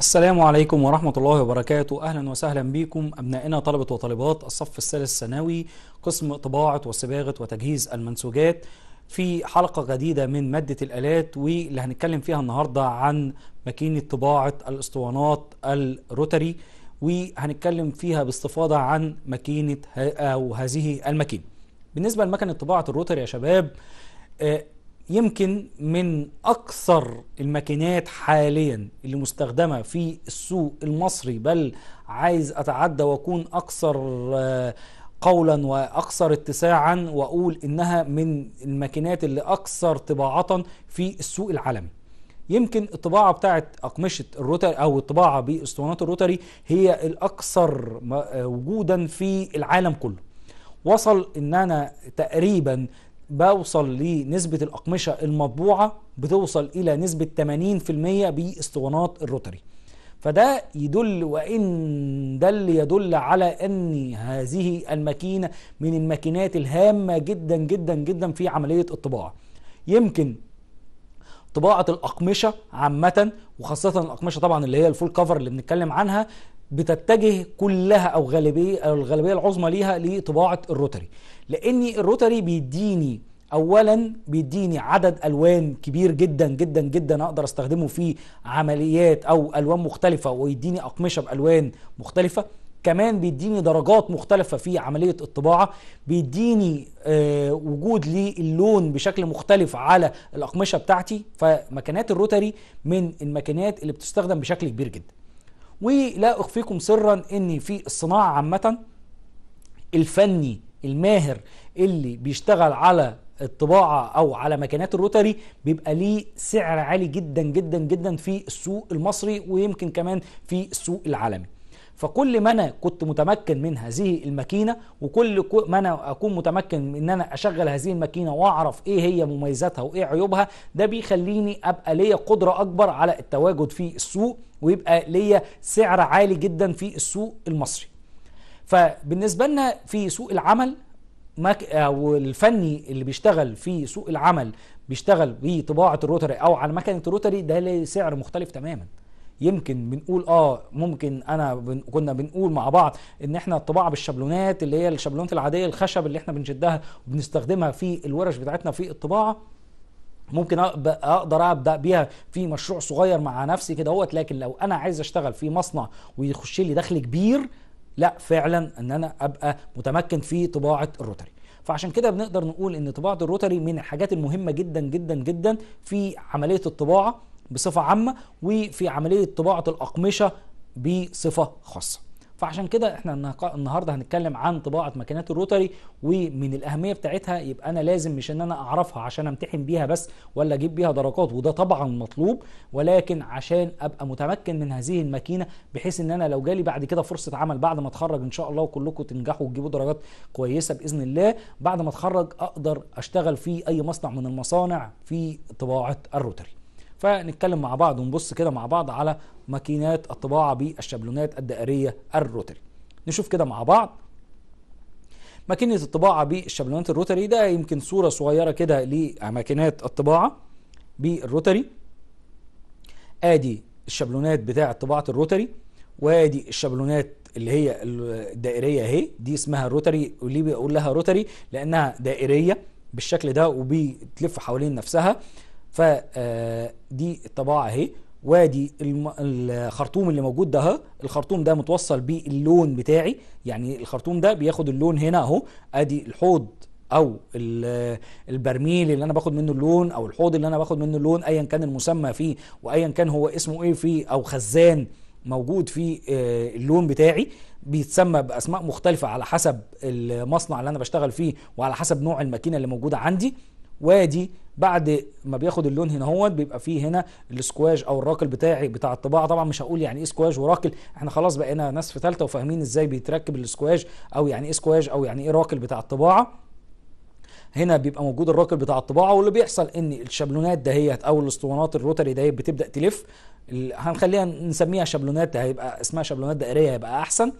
السلام عليكم ورحمة الله وبركاته أهلا وسهلا بكم أبنائنا طلبة وطالبات الصف الثالث ثانوي قسم طباعة وصباغة وتجهيز المنسوجات في حلقة جديدة من مادة الآلات واللي هنتكلم فيها النهاردة عن ماكينة طباعة الأسطوانات الروتري وهنتكلم فيها باستفاضة عن ماكينة أو هذه الماكينة بالنسبة لمكنة طباعة الروتري يا شباب آه، يمكن من أكثر الماكينات حاليا اللي مستخدمة في السوق المصري بل عايز أتعدى وأكون أكثر آه، قولا وأكثر اتساعا وأقول إنها من الماكينات اللي أكثر طباعة في السوق العالمي يمكن الطباعة بتاعة أقمشة الروتري أو الطباعة باسطوانات الروتري هي الأكثر آه، وجودا في العالم كله وصل ان انا تقريبا بوصل لنسبة الأقمشة المطبوعة بتوصل إلى نسبة 80% باسطوانات الروتري فده يدل وإن دل يدل على أن هذه الماكينة من الماكينات الهامة جدا جدا جدا في عملية الطباعة يمكن طباعة الأقمشة عامة وخاصة الأقمشة طبعا اللي هي الفول كفر اللي بنتكلم عنها بتتجه كلها أو غالبية أو الغالبية العظمى ليها لطباعة الروتري لان الروتري بيديني اولا بيديني عدد الوان كبير جدا جدا جدا اقدر استخدمه في عمليات او الوان مختلفه ويديني اقمشه بالوان مختلفه كمان بيديني درجات مختلفة في عملية الطباعة بيديني آه وجود للون بشكل مختلف على الأقمشة بتاعتي فمكانات الروتري من المكانات اللي بتستخدم بشكل كبير جدا ولا أخفيكم سرا أن في الصناعة عامة الفني الماهر اللي بيشتغل على الطباعه او على مكانات الروتري بيبقى ليه سعر عالي جدا جدا جدا في السوق المصري ويمكن كمان في السوق العالمي فكل ما انا كنت متمكن من هذه الماكينه وكل ما انا اكون متمكن ان انا اشغل هذه الماكينه واعرف ايه هي مميزاتها وايه عيوبها ده بيخليني ابقى ليا قدره اكبر على التواجد في السوق ويبقى ليا سعر عالي جدا في السوق المصري فبالنسبة لنا في سوق العمل او آه، الفني اللي بيشتغل في سوق العمل بيشتغل بطباعه الروتري او على مكنه الروتري ده ليه سعر مختلف تماما يمكن بنقول اه ممكن انا بن كنا بنقول مع بعض ان احنا الطباعه بالشبلونات اللي هي الشبلونات العاديه الخشب اللي احنا بنشدها وبنستخدمها في الورش بتاعتنا في الطباعه ممكن اقدر ابدا بيها في مشروع صغير مع نفسي كده اهوت لكن لو انا عايز اشتغل في مصنع ويخش لي دخل كبير لا فعلا ان انا ابقى متمكن في طباعه الروتري فعشان كده بنقدر نقول ان طباعه الروتري من الحاجات المهمه جدا جدا جدا في عمليه الطباعه بصفه عامه وفي عمليه طباعه الاقمشه بصفه خاصه فعشان كده احنا النهارده هنتكلم عن طباعه ماكينات الروتري ومن الاهميه بتاعتها يبقى انا لازم مش ان انا اعرفها عشان امتحن بيها بس ولا اجيب بيها درجات وده طبعا مطلوب ولكن عشان ابقى متمكن من هذه الماكينه بحيث ان انا لو جالي بعد كده فرصه عمل بعد ما اتخرج ان شاء الله وكلكم تنجحوا وتجيبوا درجات كويسه باذن الله بعد ما اتخرج اقدر اشتغل في اي مصنع من المصانع في طباعه الروتري فنتكلم مع بعض ونبص كده مع بعض على ماكينات الطباعه بالشابلونات الدائريه الروتري نشوف كده مع بعض ماكينه الطباعه بالشابلونات الروتري ده يمكن صوره صغيره كده لماكينات الطباعه بالروتري ادي الشابلونات بتاعه طباعه الروتري وادي الشابلونات اللي هي الدائريه اهي دي اسمها روتري وليه بيقول لها روتري لانها دائريه بالشكل ده وبتلف حوالين نفسها فدي آه، الطباعة اهي وادي الخرطوم اللي موجود ده اهو الخرطوم ده متوصل باللون بتاعي يعني الخرطوم ده بياخد اللون هنا اهو ادي الحوض او البرميل اللي انا باخد منه اللون او الحوض اللي انا باخد منه اللون ايا كان المسمى فيه وايا كان هو اسمه ايه فيه او خزان موجود في آه، اللون بتاعي بيتسمى باسماء مختلفه على حسب المصنع اللي انا بشتغل فيه وعلى حسب نوع الماكينه اللي موجوده عندي وادي بعد ما بياخد اللون هنا هوت بيبقى فيه هنا السكواج او الراكل بتاعي بتاع الطباعه طبعا مش هقول يعني ايه سكواج وراكل احنا خلاص بقينا ناس في ثالثه وفاهمين ازاي بيتركب السكواج او يعني ايه سكواج او يعني ايه راكل بتاع الطباعه هنا بيبقى موجود الراكل بتاع الطباعه واللي بيحصل ان الشابلونات دهيت او الاسطوانات الروتري دهيت بتبدا تلف هنخليها نسميها شابلونات هيبقى اسمها شابلونات دائريه هيبقى احسن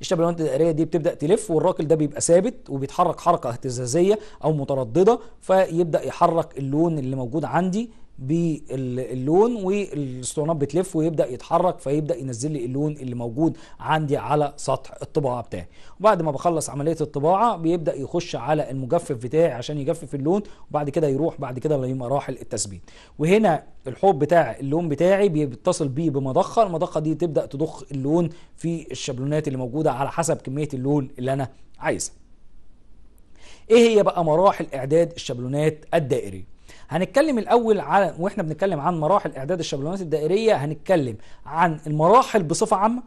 الشبكه الدائريه دي بتبدا تلف والراكل ده بيبقى ثابت وبيتحرك حركه اهتزازيه او متردده فيبدا يحرك اللون اللي موجود عندي باللون والاسطوانات بتلف ويبدا يتحرك فيبدا ينزل لي اللون اللي موجود عندي على سطح الطباعه بتاعي وبعد ما بخلص عمليه الطباعه بيبدا يخش على المجفف بتاعي عشان يجفف اللون وبعد كده يروح بعد كده لمراحل التثبيت وهنا الحوض بتاع اللون بتاعي بيتصل بيه بمضخه المضخه دي تبدا تضخ اللون في الشابلونات اللي موجوده على حسب كميه اللون اللي انا عايزها ايه هي بقى مراحل اعداد الشابلونات الدائريه هنتكلم الاول على واحنا بنتكلم عن مراحل اعداد الشابلونات الدائريه هنتكلم عن المراحل بصفه عامه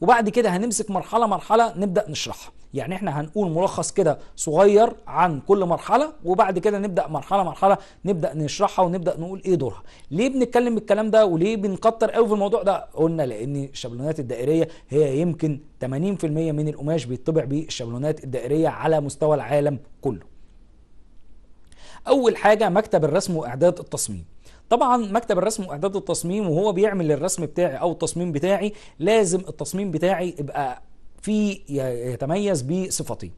وبعد كده هنمسك مرحله مرحله نبدا نشرحها يعني احنا هنقول ملخص كده صغير عن كل مرحله وبعد كده نبدا مرحله مرحله نبدا نشرحها ونبدا نقول ايه دورها ليه بنتكلم الكلام ده وليه بنكتر قوي في الموضوع ده قلنا لان الشابلونات الدائريه هي يمكن 80% من القماش بيه بالشابلونات الدائريه على مستوى العالم كله اول حاجه مكتب الرسم واعداد التصميم طبعا مكتب الرسم واعداد التصميم وهو بيعمل الرسم بتاعي او التصميم بتاعي لازم التصميم بتاعي يبقى فيه يتميز بصفتين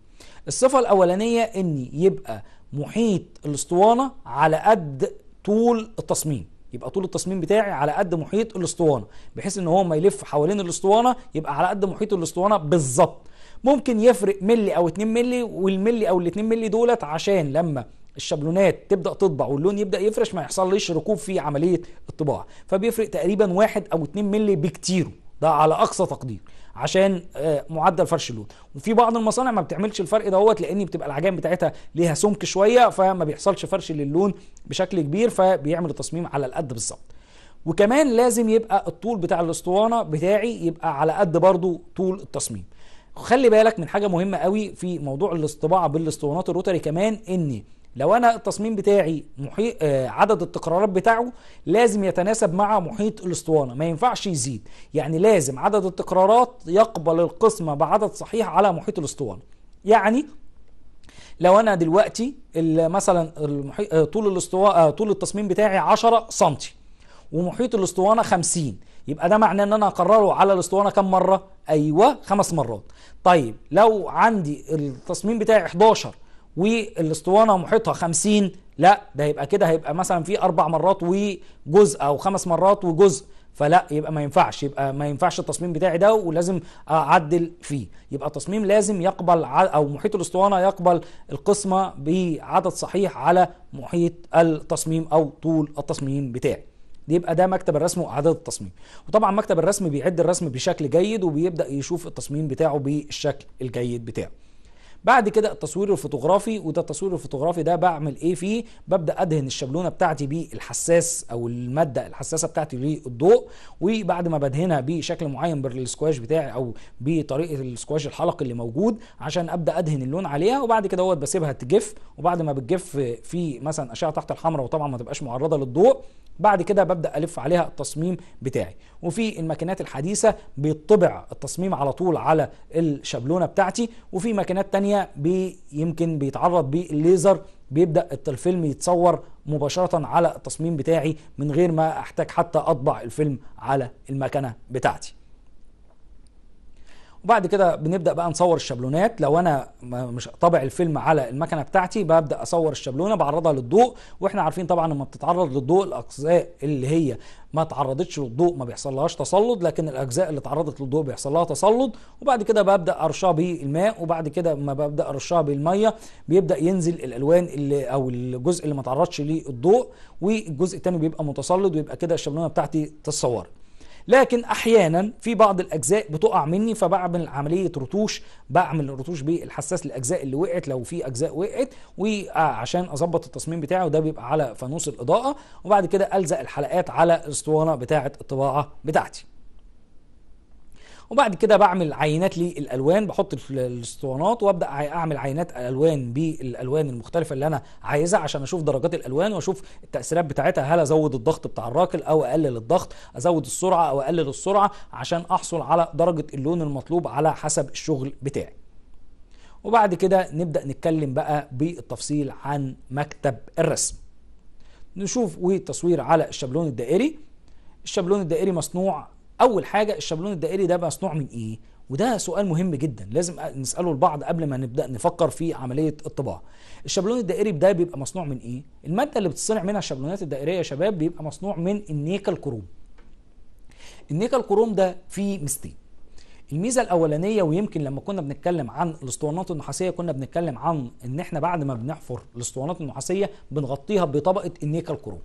الصفه الاولانيه ان يبقى محيط الاسطوانه على قد طول التصميم يبقى طول التصميم بتاعي على قد محيط الاسطوانه بحيث ان هو ما يلف حوالين الاسطوانه يبقى على قد محيط الاسطوانه بالظبط ممكن يفرق ملي او 2 ملي والملي او ال 2 ملي دولت عشان لما الشابلونات تبدا تطبع واللون يبدا يفرش ما يحصلش ركوب في عمليه الطباعه فبيفرق تقريبا 1 او 2 مللي بكتيره ده على اقصى تقدير عشان آه، معدل فرش اللون وفي بعض المصانع ما بتعملش الفرق دوت لان بتبقى العجائن بتاعتها ليها سمك شويه فما بيحصلش فرش للون بشكل كبير فبيعمل التصميم على القد بالظبط وكمان لازم يبقى الطول بتاع الاسطوانه بتاعي يبقى على قد برضو طول التصميم خلي بالك من حاجه مهمه قوي في موضوع الاصطباع بالاسطوانات الروتري كمان ان لو انا التصميم بتاعي محيط آه عدد التكرارات بتاعه لازم يتناسب مع محيط الاسطوانه ما ينفعش يزيد يعني لازم عدد التكرارات يقبل القسمه بعدد صحيح على محيط الاسطوانه يعني لو انا دلوقتي مثلا آه، طول الاسطوانه آه، طول التصميم بتاعي 10 سم ومحيط الاسطوانه 50 يبقى ده معناه ان انا هكرره على الاسطوانه كم مره؟ ايوه خمس مرات. طيب لو عندي التصميم بتاعي 11 والاسطوانه محيطها 50 لا ده يبقى كده هيبقى مثلا في اربع مرات وجزء او خمس مرات وجزء فلا يبقى ما ينفعش يبقى ما ينفعش التصميم بتاعي ده ولازم اعدل فيه يبقى التصميم لازم يقبل او محيط الاسطوانه يقبل القسمه بعدد صحيح على محيط التصميم او طول التصميم بتاعي يبقى ده مكتب الرسم واعداد التصميم وطبعا مكتب الرسم بيعد الرسم بشكل جيد وبيبدا يشوف التصميم بتاعه بالشكل الجيد بتاعه بعد كده التصوير الفوتوغرافي وده التصوير الفوتوغرافي ده بعمل ايه فيه ببدا ادهن الشبلونه بتاعتي بالحساس او الماده الحساسه بتاعتي للضوء وبعد ما بدهنها بشكل معين بالسكواش بتاعي او بطريقه السكواش الحلق اللي موجود عشان ابدا ادهن اللون عليها وبعد كده اهوت بسيبها تجف وبعد ما بتجف في مثلا اشعه تحت الحمراء وطبعا ما تبقاش معرضه للضوء بعد كده ببدا الف عليها التصميم بتاعي وفي الماكينات الحديثه بيطبع التصميم على طول على الشبلونه بتاعتي وفي ماكينات تانية ثانية بي يمكن بيتعرض بالليزر بيبدأ الفيلم يتصور مباشرة على التصميم بتاعي من غير ما أحتاج حتى أطبع الفيلم على المكنة بتاعتي وبعد كده بنبدا بقى نصور الشابلونات لو انا مش طابع الفيلم على المكنه بتاعتي ببدا اصور الشابلونه بعرضها للضوء واحنا عارفين طبعا لما بتتعرض للضوء الاجزاء اللي هي ما تعرضتش للضوء ما بيحصلهاش تصلد لكن الاجزاء اللي تعرضت للضوء بيحصل لها تصلد وبعد كده ببدا ارشها بالماء وبعد كده ما ببدا ارشها بالميه بيبدا ينزل الالوان اللي او الجزء اللي ما تعرضش للضوء والجزء الثاني بيبقى متصلد ويبقى كده الشابلونه بتاعتي تتصور لكن احيانا في بعض الاجزاء بتقع مني فبعمل عمليه رتوش بعمل رتوش بالحساس الاجزاء اللي وقعت لو في اجزاء وقعت وعشان اظبط التصميم بتاعه وده بيبقى على فانوس الاضاءه وبعد كده الزق الحلقات على الاسطوانه بتاعه الطباعه بتاعتي وبعد كده بعمل عينات للالوان بحط الاسطوانات وابدا اعمل عينات الالوان بالالوان المختلفه اللي انا عايزها عشان اشوف درجات الالوان واشوف التاثيرات بتاعتها هل ازود الضغط بتاع الراكل او اقلل الضغط ازود السرعه او اقلل السرعه عشان احصل على درجه اللون المطلوب على حسب الشغل بتاعي وبعد كده نبدا نتكلم بقى بالتفصيل عن مكتب الرسم نشوف وتصوير على الشابلون الدائري الشابلون الدائري مصنوع اول حاجه الشابلون الدائري ده مصنوع من ايه وده سؤال مهم جدا لازم نساله البعض قبل ما نبدا نفكر في عمليه الطباعه الشابلون الدائري ده بيبقى مصنوع من ايه الماده اللي بتصنع منها الشابلونات الدائريه يا شباب بيبقى مصنوع من النيكل كروم النيكل كروم ده فيه ميزتين الميزه الاولانيه ويمكن لما كنا بنتكلم عن الاسطوانات النحاسيه كنا بنتكلم عن ان احنا بعد ما بنحفر الاسطوانات النحاسيه بنغطيها بطبقه النيكل كروم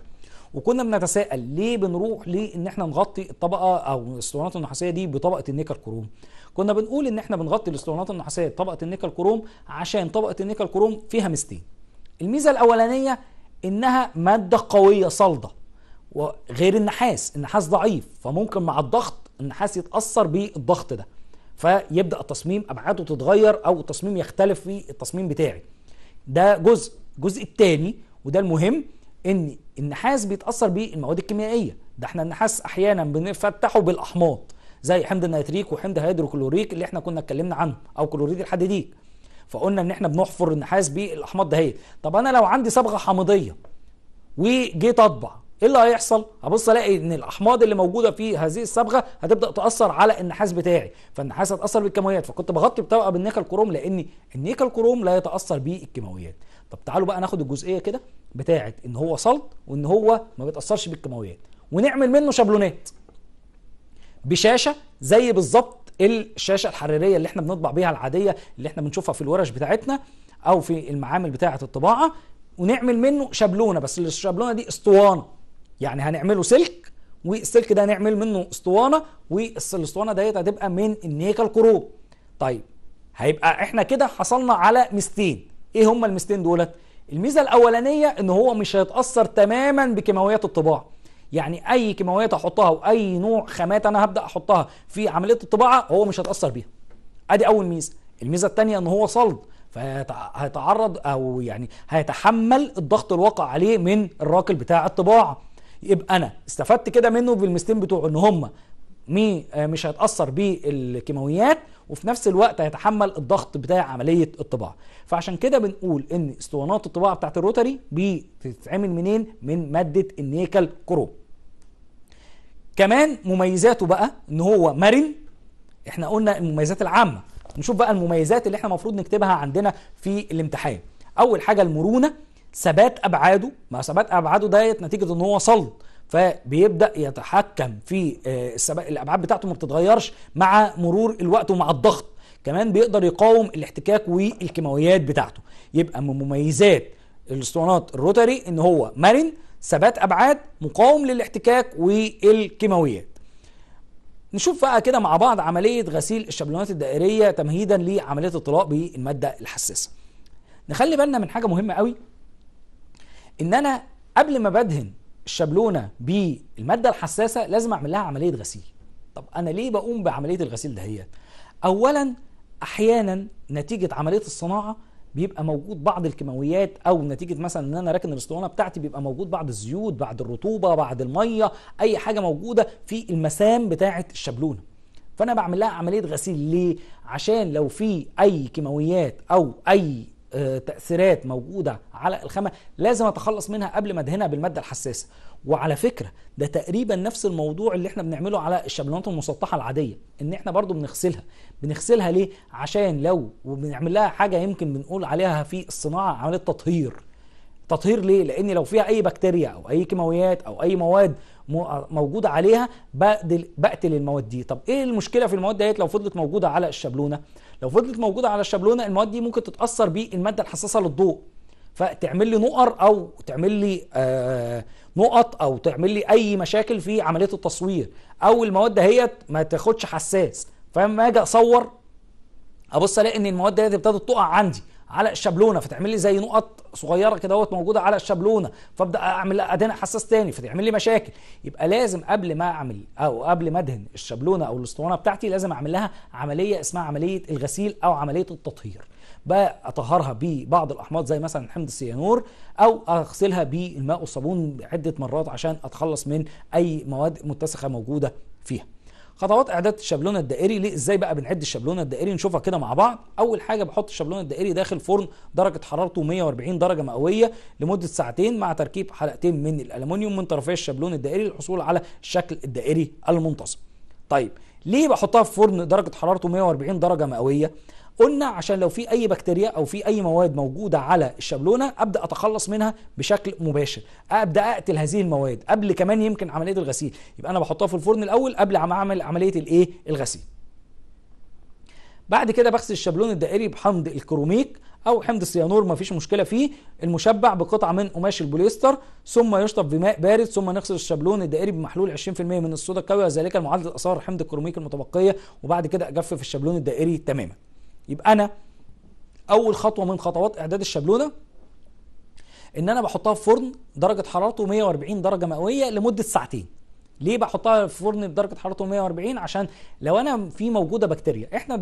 وكنا بنتساءل ليه بنروح لان احنا نغطي الطبقه او الاسطوانات النحاسيه دي بطبقه النيكل كروم كنا بنقول ان احنا بنغطي الاسطوانات النحاسيه بطبقه النيكل كروم عشان طبقه النيكل كروم فيها ميزتين الميزه الاولانيه انها ماده قويه صلده وغير النحاس النحاس ضعيف فممكن مع الضغط النحاس يتاثر بالضغط ده فيبدا التصميم ابعاده تتغير او التصميم يختلف في التصميم بتاعي ده جزء الجزء الثاني وده المهم ان النحاس بيتاثر بيه المواد الكيميائيه ده احنا النحاس احيانا بنفتحه بالاحماض زي حمض النيتريك وحمض هيدروكلوريك اللي احنا كنا اتكلمنا عنه او كلوريد الحديديك فقلنا ان احنا بنحفر النحاس بالاحماض دهيت طب انا لو عندي صبغه حامضيه وجيت اطبع ايه اللي هيحصل؟ هبص الاقي ان الاحماض اللي موجوده في هذه الصبغه هتبدا تاثر على النحاس بتاعي، فالنحاس هتاثر بالكيماويات، فكنت بغطي بطبقه بالنيكل كروم لان النيكل كروم لا يتاثر بالكيماويات. طب تعالوا بقى ناخد الجزئيه كده بتاعه ان هو صلب وان هو ما بيتاثرش بالكيماويات ونعمل منه شابلونات بشاشه زي بالظبط الشاشه الحراريه اللي احنا بنطبع بيها العاديه اللي احنا بنشوفها في الورش بتاعتنا او في المعامل بتاعه الطباعه ونعمل منه شابلونه بس الشابلونه دي اسطوانه يعني هنعمله سلك والسلك ده هنعمل منه اسطوانه والاسطوانه ديت هتبقى من النيكل كروم طيب هيبقى احنا كده حصلنا على مستين ايه هما المستين دولت الميزه الاولانيه ان هو مش هيتاثر تماما بكيماويات الطباعه يعني اي كيماويات احطها واي نوع خامات انا هبدا احطها في عمليه الطباعه هو مش هيتاثر بيها ادي اول ميزه الميزه الثانيه ان هو صلب فهيتعرض او يعني هيتحمل الضغط الواقع عليه من الراكل بتاع الطباعه يبقى انا استفدت كده منه بالمستين بتوعه ان هم مي مش هيتاثر بالكيماويات وفي نفس الوقت هيتحمل الضغط بتاع عمليه الطباعه فعشان كده بنقول ان اسطوانات الطباعه بتاعت الروتري بتتعمل منين من ماده النيكل كروم كمان مميزاته بقى ان هو مرن احنا قلنا المميزات العامه نشوف بقى المميزات اللي احنا المفروض نكتبها عندنا في الامتحان اول حاجه المرونه ثبات ابعاده ما ثبات ابعاده ديت نتيجه ان هو صلب فبيبدا يتحكم في آه، السبق الابعاد بتاعته ما بتتغيرش مع مرور الوقت ومع الضغط كمان بيقدر يقاوم الاحتكاك والكيماويات بتاعته يبقى من مميزات الاسطوانات الروتري ان هو مرن ثبات ابعاد مقاوم للاحتكاك والكيماويات نشوف بقى كده مع بعض عمليه غسيل الشابلونات الدائريه تمهيدا لعمليه الطلاء بالماده الحساسه نخلي بالنا من حاجه مهمه قوي ان انا قبل ما بدهن الشابلونه بالماده الحساسه لازم اعمل لها عمليه غسيل طب انا ليه بقوم بعمليه الغسيل دهيت اولا احيانا نتيجه عمليه الصناعه بيبقى موجود بعض الكيماويات او نتيجه مثلا ان انا راكن الاسطوانه بتاعتي بيبقى موجود بعض الزيوت بعض الرطوبه بعض الميه اي حاجه موجوده في المسام بتاعه الشابلونه فانا بعمل لها عمليه غسيل ليه عشان لو في اي كيماويات او اي تاثيرات موجوده على الخامه لازم اتخلص منها قبل ما ادهنها بالماده الحساسه وعلى فكره ده تقريبا نفس الموضوع اللي احنا بنعمله على الشابلونات المسطحه العاديه ان احنا برضو بنغسلها بنغسلها ليه عشان لو وبنعمل لها حاجه يمكن بنقول عليها في الصناعه عمليه تطهير تطهير ليه لان لو فيها اي بكتيريا او اي كيماويات او اي مواد موجوده عليها بقتل المواد دي طب ايه المشكله في المواد ديت لو فضلت موجوده على الشابلونه لو فضلت موجوده على الشابلونه المواد دي ممكن تتاثر بالماده الحساسه للضوء فتعمل لي نقر او تعمل لي آه نقط او تعمل لي اي مشاكل في عمليه التصوير او المواد دهيت ما تاخدش حساس فما اجي اصور ابص الاقي ان المواد دي ابتدت تقع عندي على الشابلونه فتعمل لي زي نقط صغيره كده اهوت موجوده على الشابلونه فابدا اعمل ادهن حساس تاني فتعمل لي مشاكل يبقى لازم قبل ما اعمل او قبل ما ادهن الشابلونه او الاسطوانه بتاعتي لازم اعمل لها عمليه اسمها عمليه الغسيل او عمليه التطهير بقى اطهرها ببعض الاحماض زي مثلا حمض السيانور او اغسلها بالماء والصابون عده مرات عشان اتخلص من اي مواد متسخه موجوده فيها خطوات اعداد الشابلون الدائري ليه ازاي بقى بنعد الشابلون الدائري نشوفها كده مع بعض اول حاجه بحط الشابلون الدائري داخل فرن درجه حرارته 140 درجه مئويه لمده ساعتين مع تركيب حلقتين من الالومنيوم من طرفي الشابلون الدائري للحصول على الشكل الدائري المنتظم طيب ليه بحطها في فرن درجه حرارته 140 درجه مئويه قلنا عشان لو في اي بكتيريا او في اي مواد موجوده على الشابلونه ابدا اتخلص منها بشكل مباشر ابدا اقتل هذه المواد قبل كمان يمكن عمليه الغسيل يبقى انا بحطها في الفرن الاول قبل ما اعمل عمليه الايه الغسيل بعد كده بغسل الشابلون الدائري بحمض الكروميك او حمض السيانور مفيش مشكله فيه المشبع بقطعه من قماش البوليستر ثم يشطف بماء بارد ثم نغسل الشابلون الدائري بمحلول 20% من الصودا الكاويه وذلك معادله اثار حمض الكروميك المتبقيه وبعد كده اجفف الشابلون الدائري تماما يبقى انا اول خطوه من خطوات اعداد الشابلونه ان انا بحطها في فرن درجه حرارته 140 درجه مئويه لمده ساعتين ليه بحطها في فرن بدرجه حرارته 140 عشان لو انا في موجوده بكتيريا احنا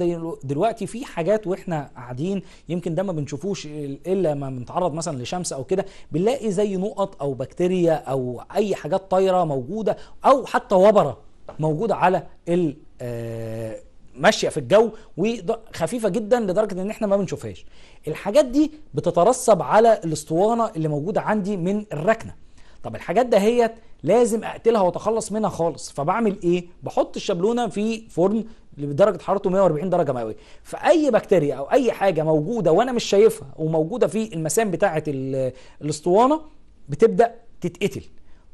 دلوقتي في حاجات واحنا قاعدين يمكن ده ما بنشوفوش الا ما بنتعرض مثلا لشمس او كده بنلاقي زي نقط او بكتيريا او اي حاجات طايره موجوده او حتى وبره موجوده على ال آه، ماشيه في الجو وخفيفه جدا لدرجه ان احنا ما بنشوفهاش الحاجات دي بتترسب على الاسطوانه اللي موجوده عندي من الركنه طب الحاجات دهيت لازم اقتلها واتخلص منها خالص فبعمل ايه بحط الشبلونه في فرن لدرجه حرارته 140 درجه مئويه فاي بكتيريا او اي حاجه موجوده وانا مش شايفها وموجوده في المسام بتاعه الاسطوانه بتبدا تتقتل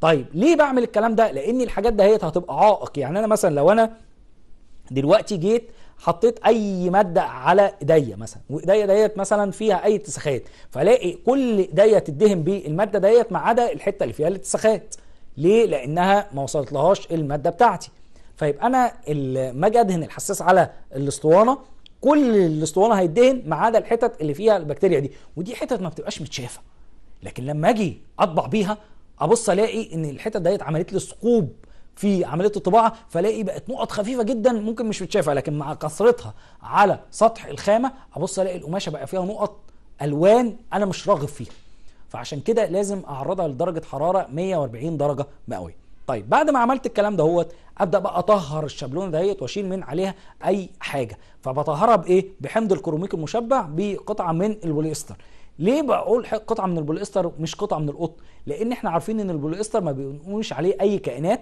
طيب ليه بعمل الكلام ده لان الحاجات دهيت هتبقى عائق يعني انا مثلا لو انا دلوقتي جيت حطيت اي ماده على ايديا مثلا وايديا ديت مثلا فيها اي اتساخات فلاقي كل ايديا تدهن بالماده ديت ما عدا الحته اللي فيها الاتساخات ليه لانها ما وصلت لهاش الماده بتاعتي فيبقى انا لما اجي ادهن الحساس على الاسطوانه كل الاسطوانه هيدهن ما عدا الحتت اللي فيها البكتيريا دي ودي حتت ما بتبقاش متشافه لكن لما اجي اطبع بيها ابص الاقي ان الحتت ديت عملت لي ثقوب في عمليه الطباعه فلاقي بقت نقط خفيفه جدا ممكن مش متشافه لكن مع كثرتها على سطح الخامه ابص الاقي القماشه بقى فيها نقط الوان انا مش راغب فيها فعشان كده لازم اعرضها لدرجه حراره 140 درجه مئويه طيب بعد ما عملت الكلام دهوت ابدا بقى اطهر الشابلونه دهيت واشيل من عليها اي حاجه فبطهرها بايه بحمض الكروميك المشبع بقطعه من البوليستر ليه بقول قطعه من البوليستر مش قطعه من القطن لان احنا عارفين ان البوليستر ما بنقولش عليه اي كائنات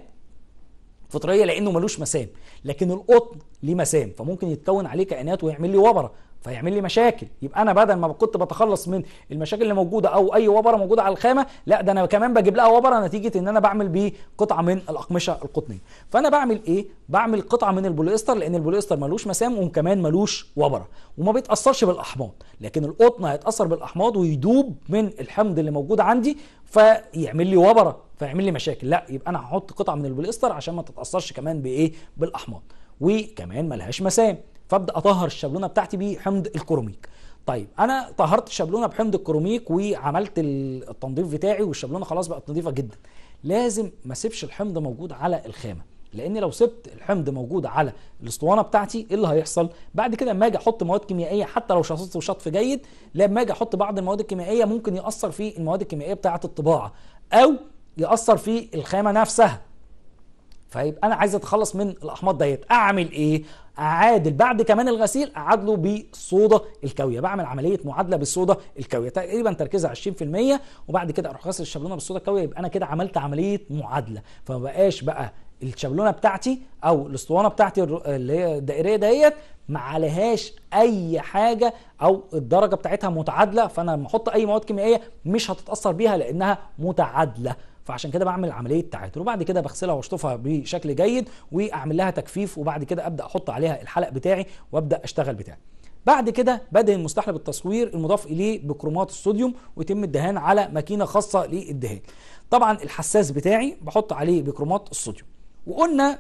فطريه لانه ملوش مسام لكن القطن ليه مسام فممكن يتكون عليه كائنات ويعمل لي وبره فيعمل لي مشاكل يبقى انا بدل ما كنت بتخلص من المشاكل اللي موجوده او اي وبره موجوده على الخامه لا ده انا كمان بجيب لها وبره نتيجه ان انا بعمل بيه قطعه من الاقمشه القطنيه فانا بعمل ايه بعمل قطعه من البوليستر لان البوليستر ملوش مسام وكمان ملوش وبره وما بيتاثرش بالاحماض لكن القطن هيتاثر بالاحماض ويدوب من الحمض اللي موجود عندي فيعمل لي وبره فيعمل لي مشاكل لا يبقى انا هحط قطعه من البوليستر عشان ما تتاثرش كمان بايه بالاحماض وكمان ملهاش مسام فابدا اطهر الشابلونه بتاعتي بحمض الكروميك طيب انا طهرت الشابلونه بحمض الكروميك وعملت التنظيف بتاعي والشابلونه خلاص بقت نظيفه جدا لازم ما اسيبش الحمض موجود على الخامه لان لو سبت الحمض موجود على الاسطوانه بتاعتي ايه اللي هيحصل بعد كده لما اجي احط مواد كيميائيه حتى لو شطفت شطف جيد لما اجي احط بعض المواد الكيميائيه ممكن ياثر في المواد الكيميائيه بتاعه الطباعه او ياثر في الخامه نفسها فيبقى انا عايز اتخلص من الاحماض ديت اعمل ايه اعادل بعد كمان الغسيل اعادله بالصودا الكاويه بعمل عمليه معادله بالصودا الكاويه تقريبا تركيزها 20% وبعد كده اروح غسل الشبلونه بالصودا الكاويه يبقى انا كده عملت عمليه معادله فما بقاش بقى الشبلونه بتاعتي او الاسطوانه بتاعتي اللي هي الدائريه ديت ما عليهاش اي حاجه او الدرجه بتاعتها متعادله فانا لما احط اي مواد كيميائيه مش هتتاثر بيها لانها متعادله فعشان كده بعمل عمليه تعاتر وبعد كده بغسلها واشطفها بشكل جيد واعمل لها تجفيف وبعد كده ابدا احط عليها الحلق بتاعي وابدا اشتغل بتاعي بعد كده بدا المستحلب التصوير المضاف اليه بكرومات الصوديوم ويتم الدهان على ماكينه خاصه للدهان طبعا الحساس بتاعي بحط عليه بكرومات الصوديوم وقلنا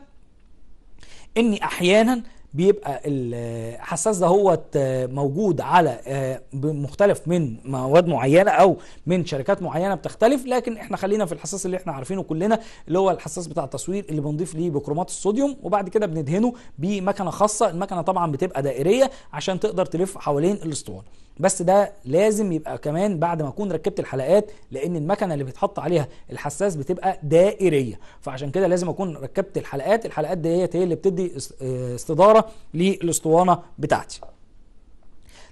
اني احيانا بيبقى الحساس ده هو موجود على آه، مختلف من مواد معينه او من شركات معينه بتختلف لكن احنا خلينا في الحساس اللي احنا عارفينه كلنا اللي هو الحساس بتاع التصوير اللي بنضيف ليه بكرومات الصوديوم وبعد كده بندهنه بمكنه خاصه المكنه طبعا بتبقى دائريه عشان تقدر تلف حوالين الاسطوانه بس ده لازم يبقى كمان بعد ما اكون ركبت الحلقات لان المكنه اللي بيتحط عليها الحساس بتبقى دائريه فعشان كده لازم اكون ركبت الحلقات الحلقات ديت هي اللي بتدي آه، استداره للاسطوانه بتاعتي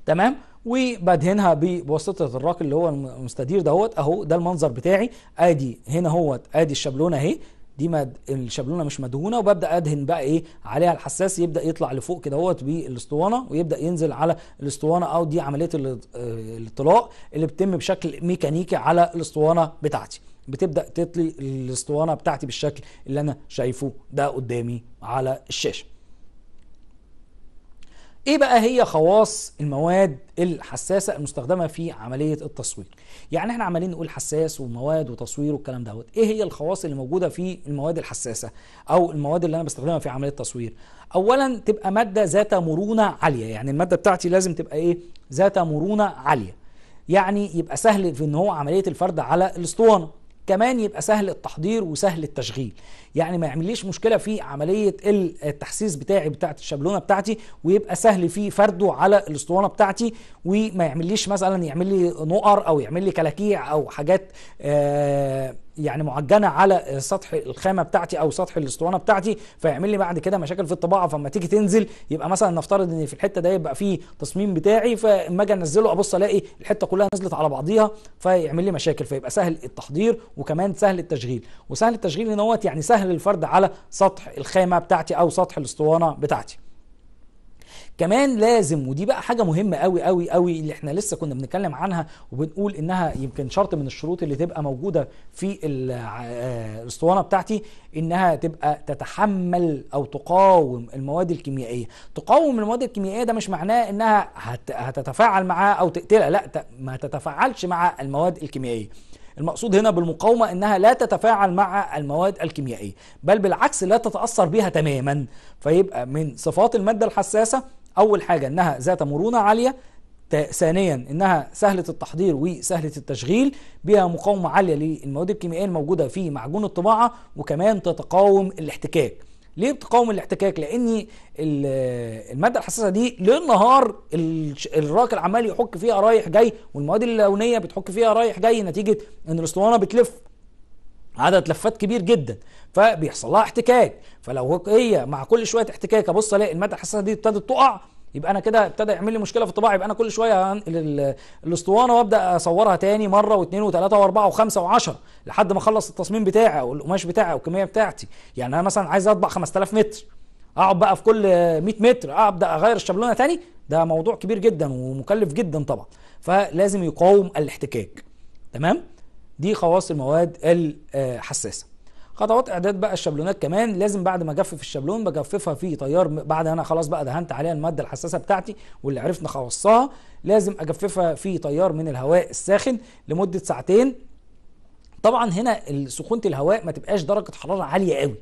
تمام وبدهنها بواسطه الراك اللي هو المستدير دهوت اهو ده المنظر بتاعي ادي هنا اهوت ادي الشابلونه اهي دي ما الشابلونه مش مدهونه وببدا ادهن بقى ايه عليها الحساس يبدا يطلع لفوق كده اهوت بالاسطوانه ويبدا ينزل على الاسطوانه او دي عمليه الاطلاء آه، اللي بتتم بشكل ميكانيكي على الاسطوانه بتاعتي بتبدا تطلي الاسطوانه بتاعتي بالشكل اللي انا شايفه ده قدامي على الشاشه ايه بقى هي خواص المواد الحساسه المستخدمه في عمليه التصوير يعني احنا عمالين نقول حساس ومواد وتصوير والكلام دوت ايه هي الخواص اللي موجوده في المواد الحساسه او المواد اللي انا بستخدمها في عمليه التصوير اولا تبقى ماده ذات مرونه عاليه يعني الماده بتاعتي لازم تبقى ايه ذات مرونه عاليه يعني يبقى سهل في ان هو عمليه الفرد على الاسطوانه كمان يبقى سهل التحضير وسهل التشغيل يعني ما يعمليش مشكله في عمليه التحسيس بتاعي بتاعه الشابلونه بتاعتي ويبقى سهل في فرده على الاسطوانه بتاعتي وما يعمليش مثلا يعمل لي نقر او يعمل لي كلاكيع او حاجات آه، يعني معجنه على سطح الخامه بتاعتي او سطح الاسطوانه بتاعتي فيعمل لي بعد كده مشاكل في الطباعه فلما تيجي تنزل يبقى مثلا نفترض ان في الحته ده يبقى فيه تصميم بتاعي فاما اجي انزله ابص الاقي الحته كلها نزلت على بعضيها فيعمل لي مشاكل فيبقى سهل التحضير وكمان سهل التشغيل وسهل التشغيل ان هو يعني سهل سهل الفرد على سطح الخامة بتاعتي أو سطح الاسطوانة بتاعتي كمان لازم ودي بقى حاجة مهمة قوي قوي قوي اللي احنا لسه كنا بنتكلم عنها وبنقول انها يمكن شرط من الشروط اللي تبقى موجودة في آه، الاسطوانة بتاعتي انها تبقى تتحمل او تقاوم المواد الكيميائية تقاوم المواد الكيميائية ده مش معناه انها هتتفاعل معاها او تقتلها لا ما تتفاعلش مع المواد الكيميائية المقصود هنا بالمقاومة أنها لا تتفاعل مع المواد الكيميائية بل بالعكس لا تتأثر بها تماما فيبقى من صفات المادة الحساسة أول حاجة أنها ذات مرونة عالية ثانيا انها سهله التحضير وسهله التشغيل بها مقاومه عاليه للمواد الكيميائيه الموجوده في معجون الطباعه وكمان تتقاوم الاحتكاك ليه بتقاوم الاحتكاك لان الماده الحساسه دي ليل نهار الراكل عمال يحك فيها رايح جاي والمواد اللونيه بتحك فيها رايح جاي نتيجه ان الاسطوانه بتلف عدد لفات كبير جدا فبيحصل لها احتكاك فلو هي مع كل شويه احتكاك ابص الاقي الماده الحساسه دي ابتدت تقع يبقى انا كده ابتدى يعمل لي مشكله في الطباعه يبقى انا كل شويه الاسطوانه وابدا اصورها تاني مره واثنين وثلاثه واربعه وخمسه وعشره لحد ما اخلص التصميم بتاعي او القماش بتاعي او الكميه بتاعتي يعني انا مثلا عايز اطبع 5000 متر اقعد بقى في كل 100 متر ابدا اغير الشابلونه تاني ده موضوع كبير جدا ومكلف جدا طبعا فلازم يقاوم الاحتكاك تمام دي خواص المواد الحساسه خطوات اعداد بقى الشابلونات كمان لازم بعد ما اجفف الشابلون بجففها في تيار بعد انا خلاص بقى دهنت عليها الماده الحساسه بتاعتي واللي عرفنا نخلصها لازم اجففها في تيار من الهواء الساخن لمده ساعتين طبعا هنا سخونه الهواء ما تبقاش درجه حراره عاليه قوي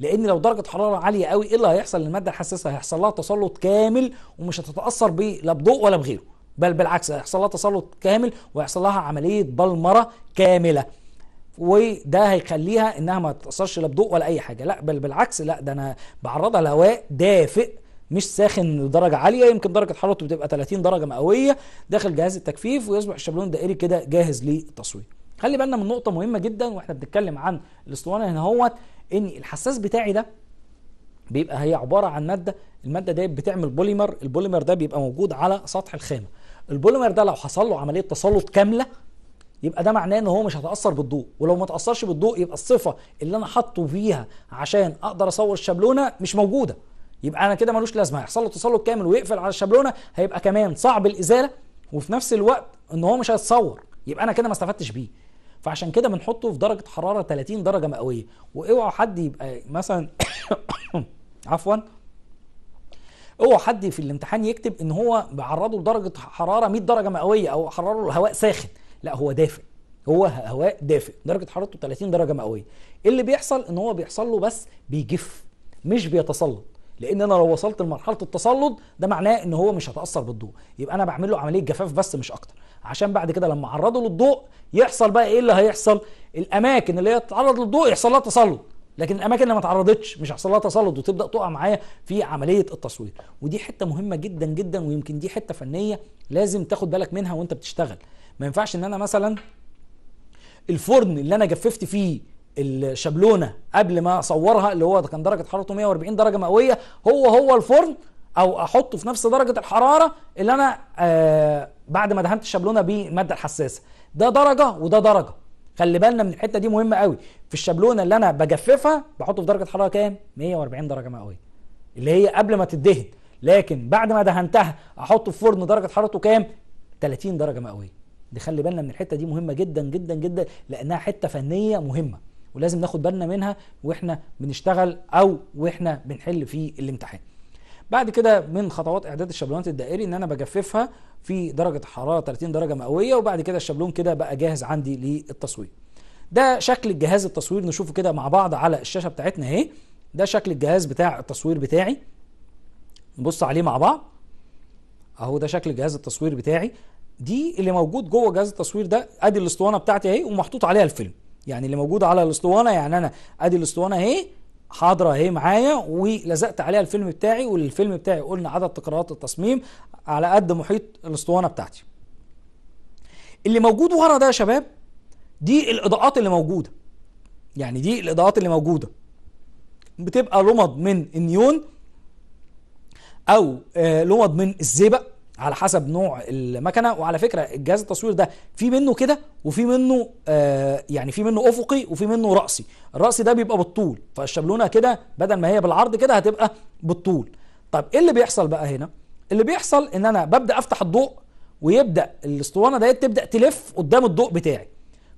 لان لو درجه حراره عاليه قوي ايه اللي هيحصل للماده الحساسه هيحصل لها تسلط كامل ومش هتتاثر لا بضوء ولا بغيره بل بالعكس هيحصل لها تسلط كامل ويحصل لها عمليه بلمره كامله وده هيخليها انها ما تتاثرش لا بضوء ولا اي حاجه لا بل بالعكس لا ده انا بعرضها لهواء دافئ مش ساخن لدرجه عاليه يمكن درجه حرارته بتبقى 30 درجه مئويه داخل جهاز التكفيف ويصبح الشابلون الدائري كده جاهز للتصوير خلي بالنا من نقطه مهمه جدا واحنا بنتكلم عن الاسطوانه هنا هوت ان الحساس بتاعي ده بيبقى هي عباره عن ماده الماده دي بتعمل بوليمر البوليمر ده بيبقى موجود على سطح الخامه البوليمر ده لو حصل له عمليه تسلط كامله يبقى ده معناه ان هو مش هتاثر بالضوء ولو ما تاثرش بالضوء يبقى الصفه اللي انا حاطه فيها عشان اقدر اصور الشابلونه مش موجوده يبقى انا كده ملوش لازمه هيحصل له تصلب كامل ويقفل على الشابلونه هيبقى كمان صعب الازاله وفي نفس الوقت ان هو مش هيتصور يبقى انا كده ما استفدتش بيه فعشان كده بنحطه في درجه حراره 30 درجه مئويه واوعى حد يبقى مثلا عفوا اوعى حد في الامتحان يكتب ان هو بعرضه لدرجه حراره 100 درجه مئويه او حراره الهواء ساخن لا هو دافئ هو هواء دافئ درجه حرارته 30 درجه مئويه إيه اللي بيحصل ان هو بيحصل له بس بيجف مش بيتسلط لان انا لو وصلت لمرحله التسلط ده معناه ان هو مش هتاثر بالضوء يبقى انا بعمل له عمليه جفاف بس مش اكتر عشان بعد كده لما اعرضه للضوء يحصل بقى ايه اللي هيحصل الاماكن اللي هي تتعرض للضوء يحصل لها تسلط لكن الاماكن اللي ما اتعرضتش مش هيحصل لها تسلط وتبدا تقع معايا في عمليه التصوير ودي حته مهمه جدا جدا ويمكن دي حته فنيه لازم تاخد بالك منها وانت بتشتغل ما ينفعش ان انا مثلا الفرن اللي انا جففت فيه الشبلونه قبل ما اصورها اللي هو كان درجه حرارته 140 درجه مئويه هو هو الفرن او احطه في نفس درجه الحراره اللي انا آه بعد ما دهنت الشبلونه بالماده الحساسه ده درجه وده درجه خلي بالنا من الحته دي مهمه قوي في الشبلونه اللي انا بجففها بحطه في درجه حراره كام 140 درجه مئويه اللي هي قبل ما تدهن لكن بعد ما دهنتها احطه في فرن درجه حرارته كام 30 درجه مئويه دي خلي بالنا من الحته دي مهمه جدا جدا جدا لانها حته فنيه مهمه ولازم ناخد بالنا منها واحنا بنشتغل او واحنا بنحل في الامتحان بعد كده من خطوات اعداد الشابلونات الدائري ان انا بجففها في درجه حرارة 30 درجه مئويه وبعد كده الشابلون كده بقى جاهز عندي للتصوير ده شكل الجهاز التصوير نشوفه كده مع بعض على الشاشه بتاعتنا اهي ده شكل الجهاز بتاع التصوير بتاعي نبص عليه مع بعض اهو ده شكل جهاز التصوير بتاعي دي اللي موجود جوه جهاز التصوير ده ادي الاسطوانه بتاعتي اهي ومحطوط عليها الفيلم يعني اللي موجود على الاسطوانه يعني انا ادي الاسطوانه اهي حاضره اهي معايا ولزقت عليها الفيلم بتاعي والفيلم بتاعي قلنا عدد تكرارات التصميم على قد محيط الاسطوانه بتاعتي اللي موجود ورا ده يا شباب دي الاضاءات اللي موجوده يعني دي الاضاءات اللي موجوده بتبقى لمض من النيون او آه، لمض من الزئبق على حسب نوع المكنه وعلى فكره الجهاز التصوير ده في منه كده وفي منه آه يعني في منه افقي وفي منه راسي الراس ده بيبقى بالطول فالشابلونه كده بدل ما هي بالعرض كده هتبقى بالطول طب ايه اللي بيحصل بقى هنا اللي بيحصل ان انا ببدا افتح الضوء ويبدا الاسطوانه ديت تبدا تلف قدام الضوء بتاعي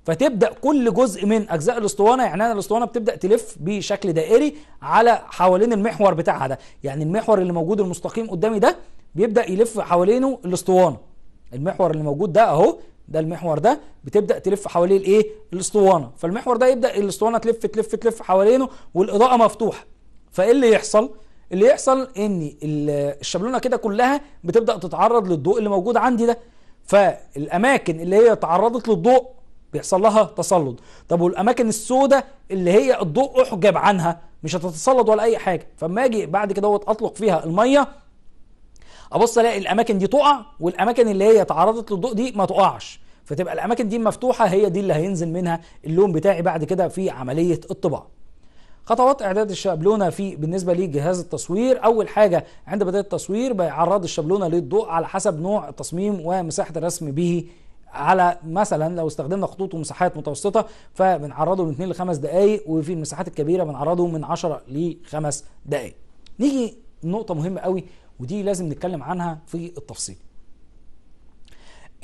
فتبدا كل جزء من اجزاء الاسطوانه يعني انا الاسطوانه بتبدا تلف بشكل دائري على حوالين المحور بتاعها ده يعني المحور اللي موجود المستقيم قدامي ده بيبدا يلف حوالينه الاسطوانه المحور اللي موجود ده اهو ده المحور ده بتبدا تلف حواليه الايه الاسطوانه فالمحور ده يبدا الاسطوانه تلف تلف تلف حوالينه والاضاءه مفتوحه فايه اللي يحصل اللي يحصل ان الشبلونه كده كلها بتبدا تتعرض للضوء اللي موجود عندي ده فالاماكن اللي هي تعرضت للضوء بيحصل لها تصلد طب والاماكن السوداء اللي هي الضوء احجب عنها مش هتتصلد ولا اي حاجه فما اجي بعد كده اطلق فيها الميه ابص الاقي الاماكن دي تقع والاماكن اللي هي تعرضت للضوء دي ما تقعش فتبقى الاماكن دي مفتوحه هي دي اللي هينزل منها اللون بتاعي بعد كده في عمليه الطباعه خطوات اعداد الشابلونه في بالنسبه لجهاز التصوير اول حاجه عند بدايه التصوير بيعرض الشابلونه للضوء على حسب نوع التصميم ومساحه الرسم به على مثلا لو استخدمنا خطوط ومساحات متوسطه فبنعرضه من 2 ل 5 دقائق وفي المساحات الكبيره بنعرضه من 10 ل 5 دقائق. نيجي نقطه مهمه قوي ودي لازم نتكلم عنها في التفصيل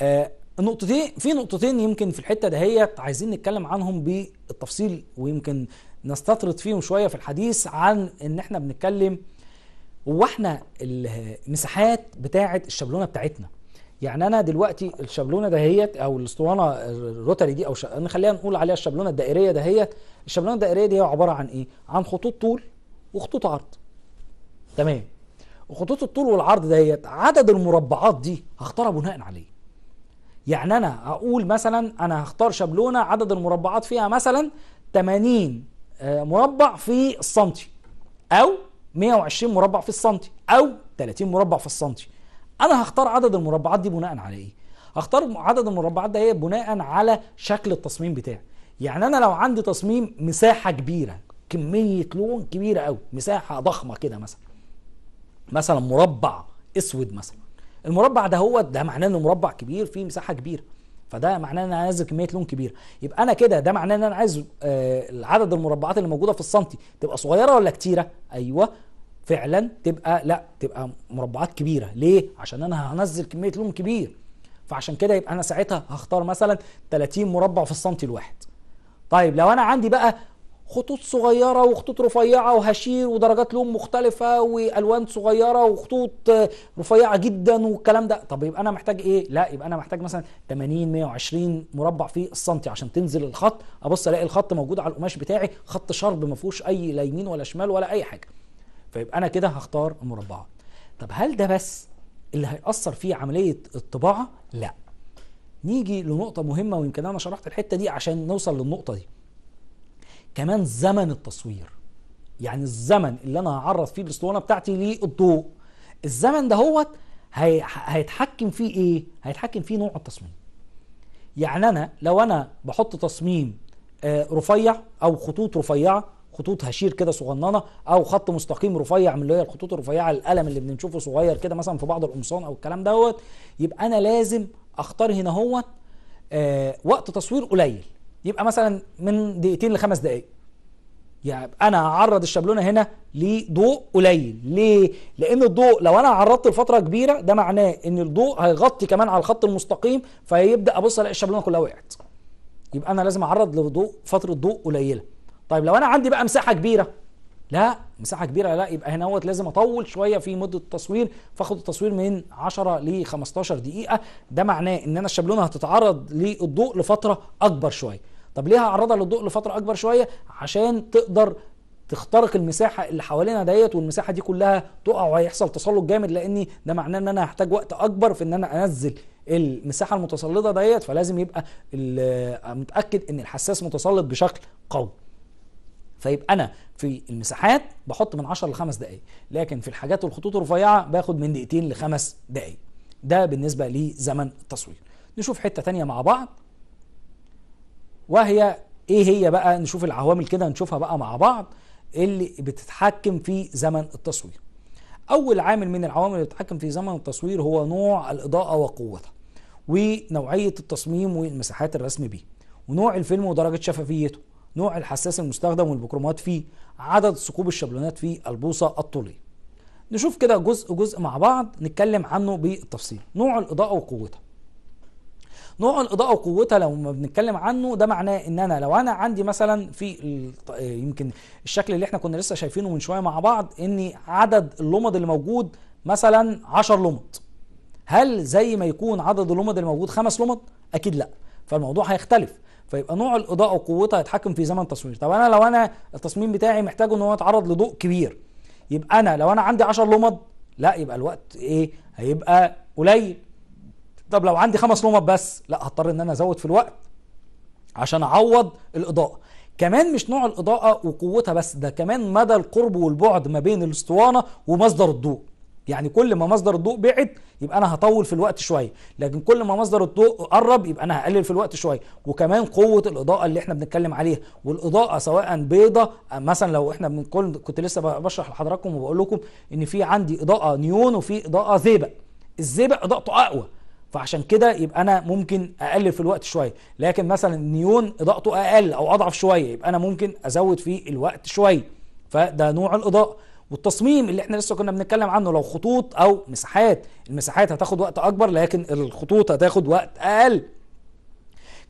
آه النقطتين في نقطتين يمكن في الحته دهيت عايزين نتكلم عنهم بالتفصيل ويمكن نستطرد فيهم شويه في الحديث عن ان احنا بنتكلم هو احنا المساحات بتاعه الشابلونه بتاعتنا يعني انا دلوقتي الشابلونه دهيت او الاسطوانه الروتري دي او شا... نخليها نقول عليها الشابلونه الدائريه دهيت الشابلونه الدائريه دي هي عباره عن ايه عن خطوط طول وخطوط عرض تمام وخطوط الطول والعرض ديت عدد المربعات دي هختارها بناء عليه يعني انا اقول مثلا انا هختار شابلونه عدد المربعات فيها مثلا 80 آه، مربع في السنتي او 120 مربع في السنتي او 30 مربع في السنتي انا هختار عدد المربعات دي بناء على ايه هختار عدد المربعات ده هي بناء على شكل التصميم بتاعي يعني انا لو عندي تصميم مساحه كبيره كميه لون كبيره قوي مساحه ضخمه كده مثلا مثلا مربع اسود مثلا المربع ده هو ده معناه انه مربع كبير فيه مساحه كبيره فده معناه ان انا عايز كميه لون كبيره يبقى انا كده ده معناه ان انا عايز آه عدد المربعات اللي موجوده في السنتي تبقى صغيره ولا كتيره ايوه فعلا تبقى لا تبقى مربعات كبيره ليه عشان انا هنزل كميه لون كبير فعشان كده يبقى انا ساعتها هختار مثلا 30 مربع في السنتي الواحد طيب لو انا عندي بقى خطوط صغيره وخطوط رفيعه وهشير ودرجات لون مختلفه والوان صغيره وخطوط آه، رفيعه جدا والكلام ده طب يبقى انا محتاج ايه لا يبقى انا محتاج مثلا 80 120 مربع في السنتي عشان تنزل الخط ابص الاقي الخط موجود على القماش بتاعي خط شرب ما فيهوش اي لا يمين ولا شمال ولا اي حاجه فيبقى انا كده هختار المربعات طب هل ده بس اللي هيأثر في عمليه الطباعه لا نيجي لنقطه مهمه ويمكن انا شرحت الحته دي عشان نوصل للنقطه دي كمان زمن التصوير يعني الزمن اللي انا هعرض فيه الاسطوانه بتاعتي للضوء الزمن دهوت هي... هيتحكم فيه ايه هيتحكم فيه نوع التصميم يعني انا لو انا بحط تصميم آه، رفيع او خطوط رفيعه خطوط هشير كده صغننه او خط مستقيم رفيع من اللي هي الخطوط الرفيعه القلم اللي بنشوفه صغير كده مثلا في بعض القمصان او الكلام دوت يبقى انا لازم اختار هنا هو آه وقت تصوير قليل يبقى مثلا من دقيقتين لخمس دقائق يعني انا هعرض الشابلونه هنا لضوء قليل ليه لان الضوء لو انا عرضت لفتره كبيره ده معناه ان الضوء هيغطي كمان على الخط المستقيم فيبدا ابص الاقي الشابلونه كلها وقعت يبقى انا لازم اعرض لضوء فتره ضوء قليله طيب لو انا عندي بقى مساحه كبيره لا مساحه كبيره لا يبقى هنا هوت لازم اطول شويه في مده التصوير فاخد التصوير من 10 ل 15 دقيقه ده معناه ان انا الشابلونه هتتعرض للضوء لفتره اكبر شويه طب ليه هعرضها للضوء لفتره اكبر شويه عشان تقدر تخترق المساحه اللي حوالينا ديت والمساحه دي كلها تقع وهيحصل تسلق جامد لان ده معناه ان انا هحتاج وقت اكبر في ان انا انزل المساحه المتسلطه ديت فلازم يبقى متاكد ان الحساس متسلط بشكل قوي فيبقى انا في المساحات بحط من 10 ل 5 دقائق لكن في الحاجات والخطوط الرفيعه باخد من دقيقتين لخمس دقائق ده بالنسبه لزمن التصوير نشوف حته تانية مع بعض وهي ايه هي بقى نشوف العوامل كده نشوفها بقى مع بعض اللي بتتحكم في زمن التصوير اول عامل من العوامل اللي بتتحكم في زمن التصوير هو نوع الاضاءه وقوتها ونوعيه التصميم والمساحات الرسم بيه ونوع الفيلم ودرجه شفافيته نوع الحساس المستخدم والبكرومات فيه عدد ثقوب الشبلونات في البوصه الطوليه نشوف كده جزء جزء مع بعض نتكلم عنه بالتفصيل نوع الاضاءه وقوتها نوع الاضاءه وقوتها لو ما بنتكلم عنه ده معناه ان انا لو انا عندي مثلا في يمكن الشكل اللي احنا كنا لسه شايفينه من شويه مع بعض ان عدد اللمض اللي موجود مثلا 10 لمض هل زي ما يكون عدد اللمض اللي موجود خمس لمض اكيد لا فالموضوع هيختلف فيبقى نوع الاضاءه وقوتها يتحكم في زمن التصوير طب انا لو انا التصميم بتاعي محتاج ان هو يتعرض لضوء كبير يبقى انا لو انا عندي 10 لمض لا يبقى الوقت ايه هيبقى قليل طب لو عندي خمس نقط بس لا هضطر ان انا ازود في الوقت عشان اعوض الاضاءه كمان مش نوع الاضاءه وقوتها بس ده كمان مدى القرب والبعد ما بين الاسطوانه ومصدر الضوء يعني كل ما مصدر الضوء بعد يبقى انا هطول في الوقت شويه لكن كل ما مصدر الضوء قرب يبقى انا هقلل في الوقت شويه وكمان قوه الاضاءه اللي احنا بنتكلم عليها والاضاءه سواء بيضه مثلا لو احنا بنقول كنت لسه بشرح لحضراتكم وبقول لكم ان في عندي اضاءه نيون وفي اضاءه زئبق الزئبق اضاءته اقوى فعشان كده يبقى انا ممكن اقلل في الوقت شويه لكن مثلا النيون اضاءته اقل او اضعف شويه يبقى انا ممكن ازود في الوقت شويه فده نوع الاضاءه والتصميم اللي احنا لسه كنا بنتكلم عنه لو خطوط او مساحات المساحات هتاخد وقت اكبر لكن الخطوط هتاخد وقت اقل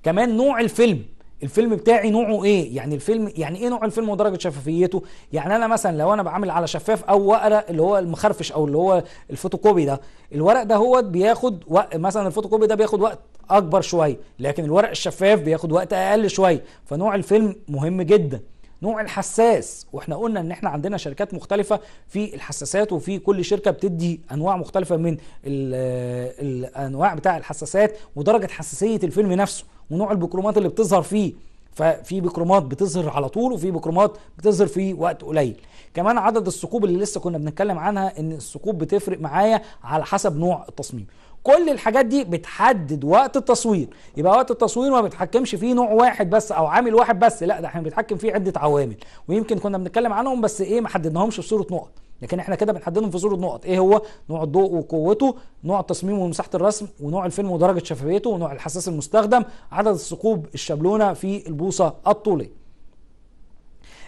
كمان نوع الفيلم الفيلم بتاعي نوعه ايه يعني الفيلم يعني ايه نوع الفيلم ودرجه شفافيته يعني انا مثلا لو انا بعمل على شفاف او ورق اللي هو المخرفش او اللي هو الفوتوكوبي ده الورق ده هو بياخد وق... مثلا الفوتوكوبي ده بياخد وقت اكبر شويه لكن الورق الشفاف بياخد وقت اقل شويه فنوع الفيلم مهم جدا نوع الحساس واحنا قلنا ان احنا عندنا شركات مختلفه في الحساسات وفي كل شركه بتدي انواع مختلفه من الانواع آه، بتاع الحساسات ودرجه حساسيه الفيلم نفسه ونوع البكرومات اللي بتظهر فيه ففي بكرومات بتظهر على طول وفي بكرومات بتظهر في وقت قليل كمان عدد الثقوب اللي لسه كنا بنتكلم عنها ان الثقوب بتفرق معايا على حسب نوع التصميم كل الحاجات دي بتحدد وقت التصوير يبقى وقت التصوير ما بيتحكمش فيه نوع واحد بس او عامل واحد بس لا ده احنا بنتحكم فيه عده عوامل ويمكن كنا بنتكلم عنهم بس ايه ما حددناهمش في صوره نقط لكن احنا كده بنحددهم في صوره نقط ايه هو نوع الضوء وقوته نوع التصميم ومساحه الرسم ونوع الفيلم ودرجه شفافيته ونوع الحساس المستخدم عدد الثقوب الشابلونه في البوصه الطوليه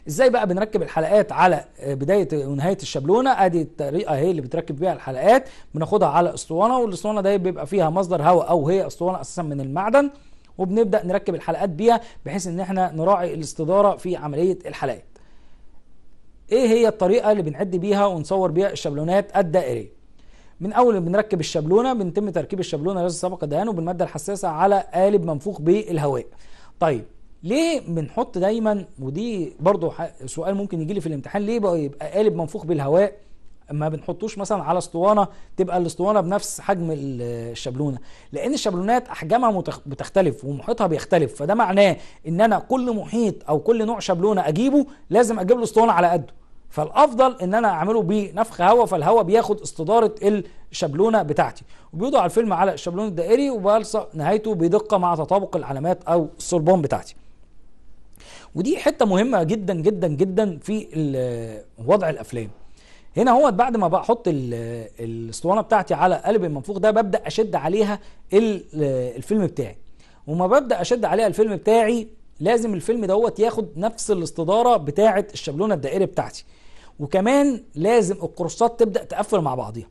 ازاي بقى بنركب الحلقات على آه، بدايه ونهايه آه، الشابلونه ادي الطريقه هي اللي بتركب بيها الحلقات بناخدها على اسطوانه والاسطوانه دي بيبقى فيها مصدر هواء او هي اسطوانه اساسا من المعدن وبنبدا نركب الحلقات بيها بحيث ان احنا نراعي الاستداره في عمليه الحلقات ايه هي الطريقه اللي بنعد بيها ونصور بيها الشابلونات الدائريه من اول ما بنركب الشابلونه بنتم تركيب الشابلونه التي سبق دهانه بالماده الحساسه على قالب منفوخ بالهواء طيب ليه بنحط دايما ودي برضو سؤال ممكن يجي لي في الامتحان ليه بقى يبقى قالب منفوخ بالهواء ما بنحطوش مثلا على اسطوانه تبقى الاسطوانه بنفس حجم الشابلونه لان الشابلونات احجامها بتختلف ومحيطها بيختلف فده معناه ان انا كل محيط او كل نوع شابلونه اجيبه لازم اجيب له اسطوانه على قده فالافضل ان انا اعمله بنفخ هواء فالهواء بياخد استداره الشابلونه بتاعتي وبيوضع الفيلم على الشابلون الدائري وبلصق نهايته بدقه مع تطابق العلامات او الصلبون بتاعتي ودي حته مهمه جدا جدا جدا في وضع الافلام هنا هو بعد ما بحط الاسطوانه بتاعتي على قالب المنفوخ ده ببدا اشد عليها الفيلم بتاعي وما ببدا اشد عليها الفيلم بتاعي لازم الفيلم دوت ياخد نفس الاستداره بتاعه الشابلونه الدائري بتاعتي وكمان لازم القرصات تبدا تقفل مع بعضيها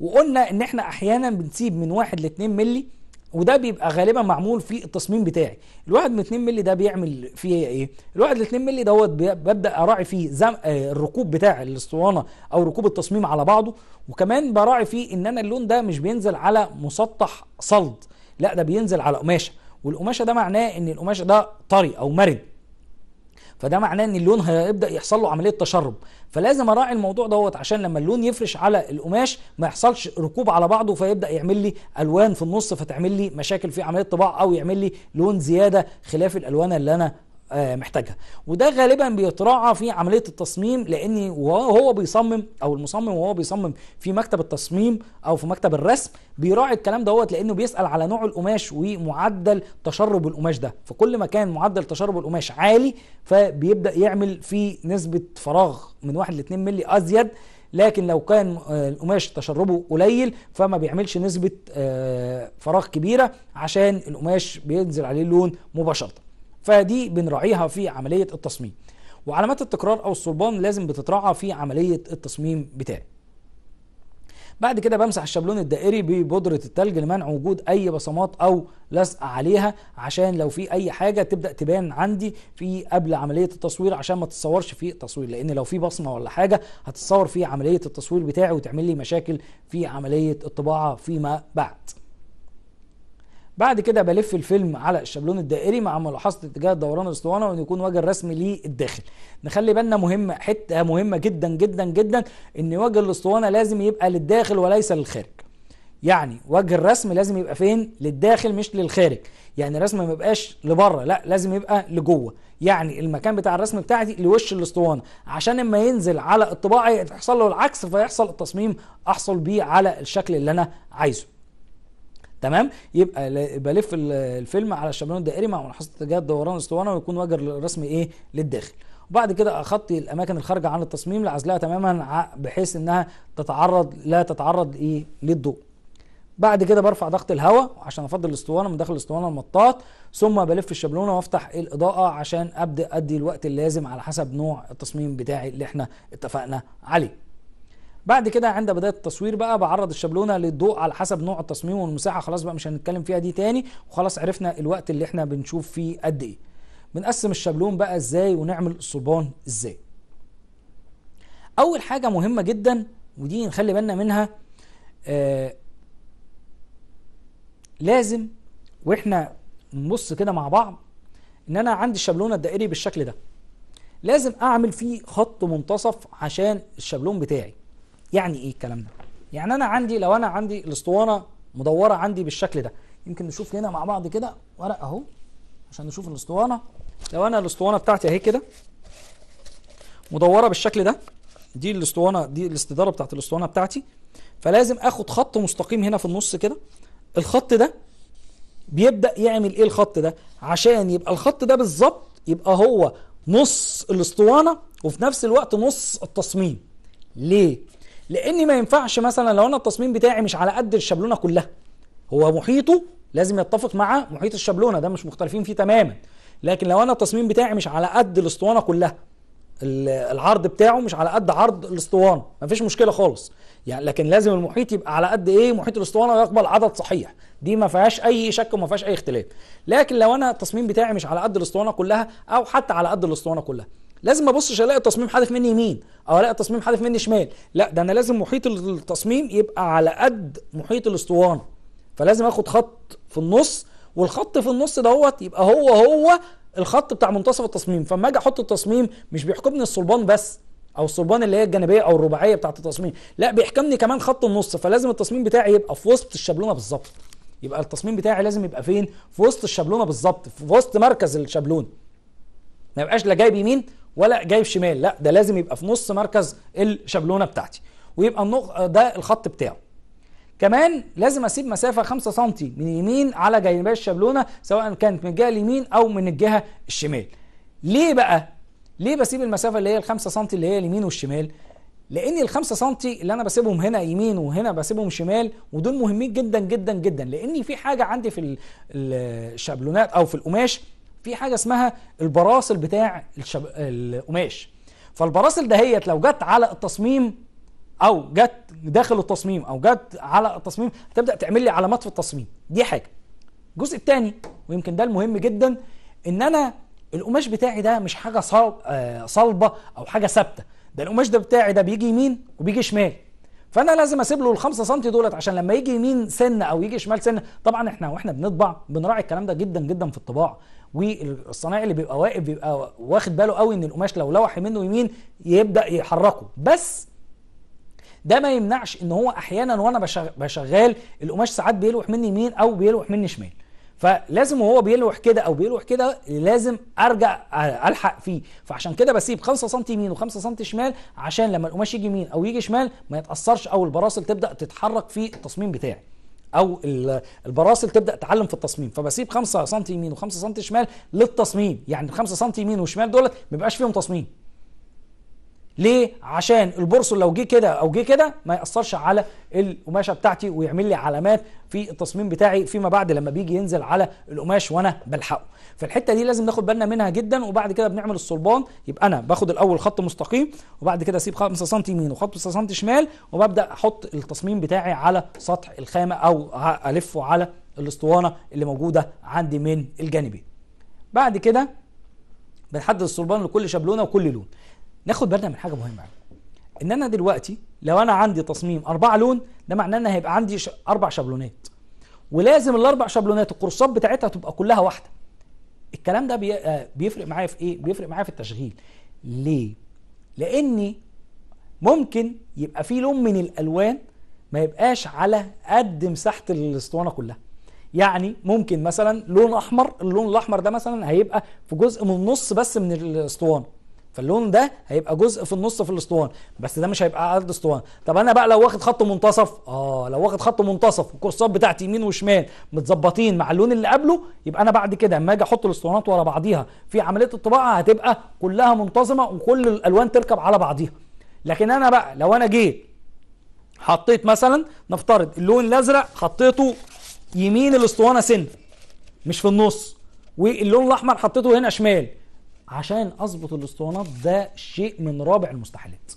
وقلنا ان احنا احيانا بنسيب من واحد ل 2 مللي وده بيبقى غالبا معمول في التصميم بتاعي الواحد من 2 مللي ده بيعمل فيه ايه الواحد ال 2 مللي دوت ببدا اراعي فيه زم... آه الركوب بتاع الاسطوانه او ركوب التصميم على بعضه وكمان براعي فيه ان انا اللون ده مش بينزل على مسطح صلد لا ده بينزل على قماشه والقماشه ده معناه ان القماشه ده طري او مرن فده معناه ان اللون هيبدا يحصل له عمليه تشرب فلازم اراعي الموضوع دوت عشان لما اللون يفرش على القماش ما يحصلش ركوب على بعضه فيبدا يعمل لي الوان في النص فتعمل لي مشاكل في عمليه طباع او يعمل لي لون زياده خلاف الالوان اللي انا آه، محتاجها وده غالبا بيتراعى في عمليه التصميم لان وهو بيصمم او المصمم وهو بيصمم في مكتب التصميم او في مكتب الرسم بيراعي الكلام دوت لانه بيسال على نوع القماش ومعدل تشرب القماش ده فكل ما كان معدل تشرب القماش عالي فبيبدا يعمل في نسبه فراغ من 1 ل 2 مللي ازيد لكن لو كان آه، القماش تشربه قليل فما بيعملش نسبه آه، فراغ كبيره عشان القماش بينزل عليه اللون مباشره فدي بنراعيها في عملية التصميم وعلامات التكرار أو الصلبان لازم بتتراعى في عملية التصميم بتاعي بعد كده بمسح الشابلون الدائري ببودرة التلج لمنع وجود أي بصمات أو لزق عليها عشان لو في أي حاجة تبدأ تبان عندي في قبل عملية التصوير عشان ما تتصورش في التصوير لأن لو في بصمة ولا حاجة هتتصور في عملية التصوير بتاعي وتعمل لي مشاكل في عملية الطباعة فيما بعد بعد كده بلف الفيلم على الشابلون الدائري مع ملاحظه اتجاه دوران الاسطوانه وان يكون وجه الرسم ليه الداخل نخلي بالنا مهمه حته مهمه جدا جدا جدا ان وجه الاسطوانه لازم يبقى للداخل وليس للخارج يعني وجه الرسم لازم يبقى فين للداخل مش للخارج يعني الرسم ما يبقاش لبره لا لازم يبقى لجوه يعني المكان بتاع الرسم بتاعتي لوش الاسطوانه عشان اما ينزل على الطباعه يحصل له العكس فيحصل التصميم احصل بيه على الشكل اللي انا عايزه تمام يبقى بلف الفيلم على الشبلون الدائري مع ملاحظه اتجاه الدوران الاسطوانه ويكون وجه الرسم ايه للداخل وبعد كده اخطي الاماكن الخارجه عن التصميم لعزلها تماما بحيث انها تتعرض لا تتعرض ايه للضوء بعد كده برفع ضغط الهواء عشان افضل الاسطوانه من داخل الاسطوانه المطاط ثم بلف الشبلونه وافتح الاضاءه عشان ابدا ادي الوقت اللازم على حسب نوع التصميم بتاعي اللي احنا اتفقنا عليه بعد كده عند بدايه التصوير بقى بعرض الشابلونه للضوء على حسب نوع التصميم والمساحه خلاص بقى مش هنتكلم فيها دي تاني وخلاص عرفنا الوقت اللي احنا بنشوف فيه قد ايه بنقسم الشابلون بقى ازاي ونعمل الصلبان ازاي اول حاجه مهمه جدا ودي نخلي بالنا منها آه لازم واحنا نبص كده مع بعض ان انا عندي الشابلونه الدائري بالشكل ده لازم اعمل فيه خط منتصف عشان الشابلون بتاعي يعني ايه الكلام ده يعني انا عندي لو انا عندي الاسطوانه مدوره عندي بالشكل ده يمكن نشوف هنا مع بعض كده ورق اهو عشان نشوف الاسطوانه لو انا الاسطوانه بتاعتي اهي كده مدوره بالشكل ده دي الاسطوانه دي الاستداره بتاعت الاسطوانه بتاعتي فلازم اخد خط مستقيم هنا في النص كده الخط ده بيبدا يعمل ايه الخط ده عشان يبقى الخط ده بالظبط يبقى هو نص الاسطوانه وفي نفس الوقت نص التصميم ليه لاني ما ينفعش مثلا لو انا التصميم بتاعي مش على قد الشابلونه كلها هو محيطه لازم يتفق مع محيط الشابلونه ده مش مختلفين فيه تماما لكن لو انا التصميم بتاعي مش على قد الاسطوانه كلها العرض بتاعه مش على قد عرض الاسطوانه مفيش مشكله خالص يعني لكن لازم المحيط يبقى على قد ايه محيط الاسطوانه ويقبل عدد صحيح دي ما فيهاش اي شك وما فيهاش اي اختلاف لكن لو انا التصميم بتاعي مش على قد الاسطوانه كلها او حتى على قد الاسطوانه كلها لازم ابصش الاقي التصميم حذف مني يمين او الاقي التصميم حذف مني شمال لا ده انا لازم محيط التصميم يبقى على قد محيط الاسطوانه فلازم اخد خط في النص والخط في النص دوت يبقى هو هو الخط بتاع منتصف التصميم فما اجي احط التصميم مش بيحكمني الصلبان بس او الصلبان اللي هي الجانبيه او الرباعيه بتاعه التصميم لا بيحكمني كمان خط النص فلازم التصميم بتاعي يبقى في وسط الشابلونه بالظبط يبقى التصميم بتاعي لازم يبقى فين في وسط الشابلونه بالظبط في وسط مركز الشابلونه ما يبقاش لا جايب يمين ولا جايب شمال لا ده لازم يبقى في نص مركز الشابلونه بتاعتي ويبقى النق... ده الخط بتاعه كمان لازم اسيب مسافه 5 سم من يمين على جانبي الشابلونه سواء كانت من الجهه اليمين او من الجهه الشمال ليه بقى ليه بسيب المسافه اللي هي ال 5 سم اللي هي اليمين والشمال لان ال 5 سم اللي انا بسيبهم هنا يمين وهنا بسيبهم شمال ودول مهمين جدا جدا جدا لان في حاجه عندي في الشابلونات او في القماش في حاجه اسمها البراسل بتاع الشب... القماش فالبراسل دهيت لو جت على التصميم او جت داخل التصميم او جت على التصميم هتبدا تعمل لي علامات في التصميم دي حاجه الجزء الثاني ويمكن ده المهم جدا ان انا القماش بتاعي ده مش حاجه صلب آه، صلبه او حاجه ثابته ده القماش ده بتاعي ده بيجي يمين وبيجي شمال فانا لازم اسيب له ال 5 سم دولت عشان لما يجي يمين سنه او يجي شمال سنه طبعا احنا واحنا بنطبع بنراعي الكلام ده جدا جدا في الطباعه والصنايعي اللي بيبقى واقف بيبقى واخد باله قوي ان القماش لو لوح منه يمين يبدا يحركه بس ده ما يمنعش ان هو احيانا وانا بشغال القماش ساعات بيلوح مني يمين او بيلوح مني شمال فلازم وهو بيلوح كده او بيلوح كده لازم ارجع الحق فيه فعشان كده بسيب 5 سم يمين و5 سم شمال عشان لما القماش يجي يمين او يجي شمال ما يتاثرش او البراصل تبدا تتحرك في التصميم بتاعي او البراسل تبدا تعلم في التصميم فبسيب 5 سم يمين و5 سم شمال للتصميم يعني 5 سم يمين وشمال دولت ما بيبقاش فيهم تصميم ليه عشان البرصل لو جه كده او جه كده ما ياثرش على القماشه بتاعتي ويعمل لي علامات في التصميم بتاعي فيما بعد لما بيجي ينزل على القماش وانا بلحقه فالحته دي لازم ناخد بالنا منها جدا وبعد كده بنعمل الصلبان يبقى انا باخد الاول خط مستقيم وبعد كده اسيب 5 سم يمين وخط 5 سم شمال وببدا احط التصميم بتاعي على سطح الخامه او الفه على الاسطوانه اللي موجوده عندي من الجانبين بعد كده بنحدد الصلبان لكل شابلونه وكل لون ناخد بالنا من حاجه مهمه قوي ان انا دلوقتي لو انا عندي تصميم اربعه لون ده معناه ان هيبقى عندي اربع شابلونات ولازم الاربع شابلونات القرصات بتاعتها تبقى كلها واحده الكلام ده آه، بيفرق معايا في ايه بيفرق معايا في التشغيل ليه لاني ممكن يبقى في لون من الالوان ما يبقاش على قد مساحه الاسطوانه كلها يعني ممكن مثلا لون احمر اللون الاحمر ده مثلا هيبقى في جزء من النص بس من الاسطوانه فاللون ده هيبقى جزء في النص في الاسطوان بس ده مش هيبقى عرض اسطوان طب انا بقى لو واخد خط منتصف اه لو واخد خط منتصف والكورسات بتاعتي يمين وشمال متظبطين مع اللون اللي قبله يبقى انا بعد كده اما اجي احط الاسطوانات ورا بعضيها في عمليه الطباعه هتبقى كلها منتظمه وكل الالوان تركب على بعضيها لكن انا بقى لو انا جيت حطيت مثلا نفترض اللون الازرق حطيته يمين الاسطوانه سن مش في النص واللون الاحمر حطيته هنا شمال عشان اظبط الاسطوانات ده شيء من رابع المستحيلات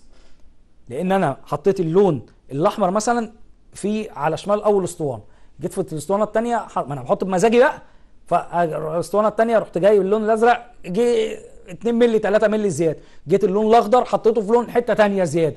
لان انا حطيت اللون الاحمر مثلا في على شمال اول اسطوانه جيت في الاسطوانه الثانيه ما انا بحط بمزاجي بقى فالاسطوانه الثانيه رحت جاي اللون الازرق جه 2 مللي 3 مللي زياده جيت اللون الاخضر حطيته في لون حته ثانيه زياده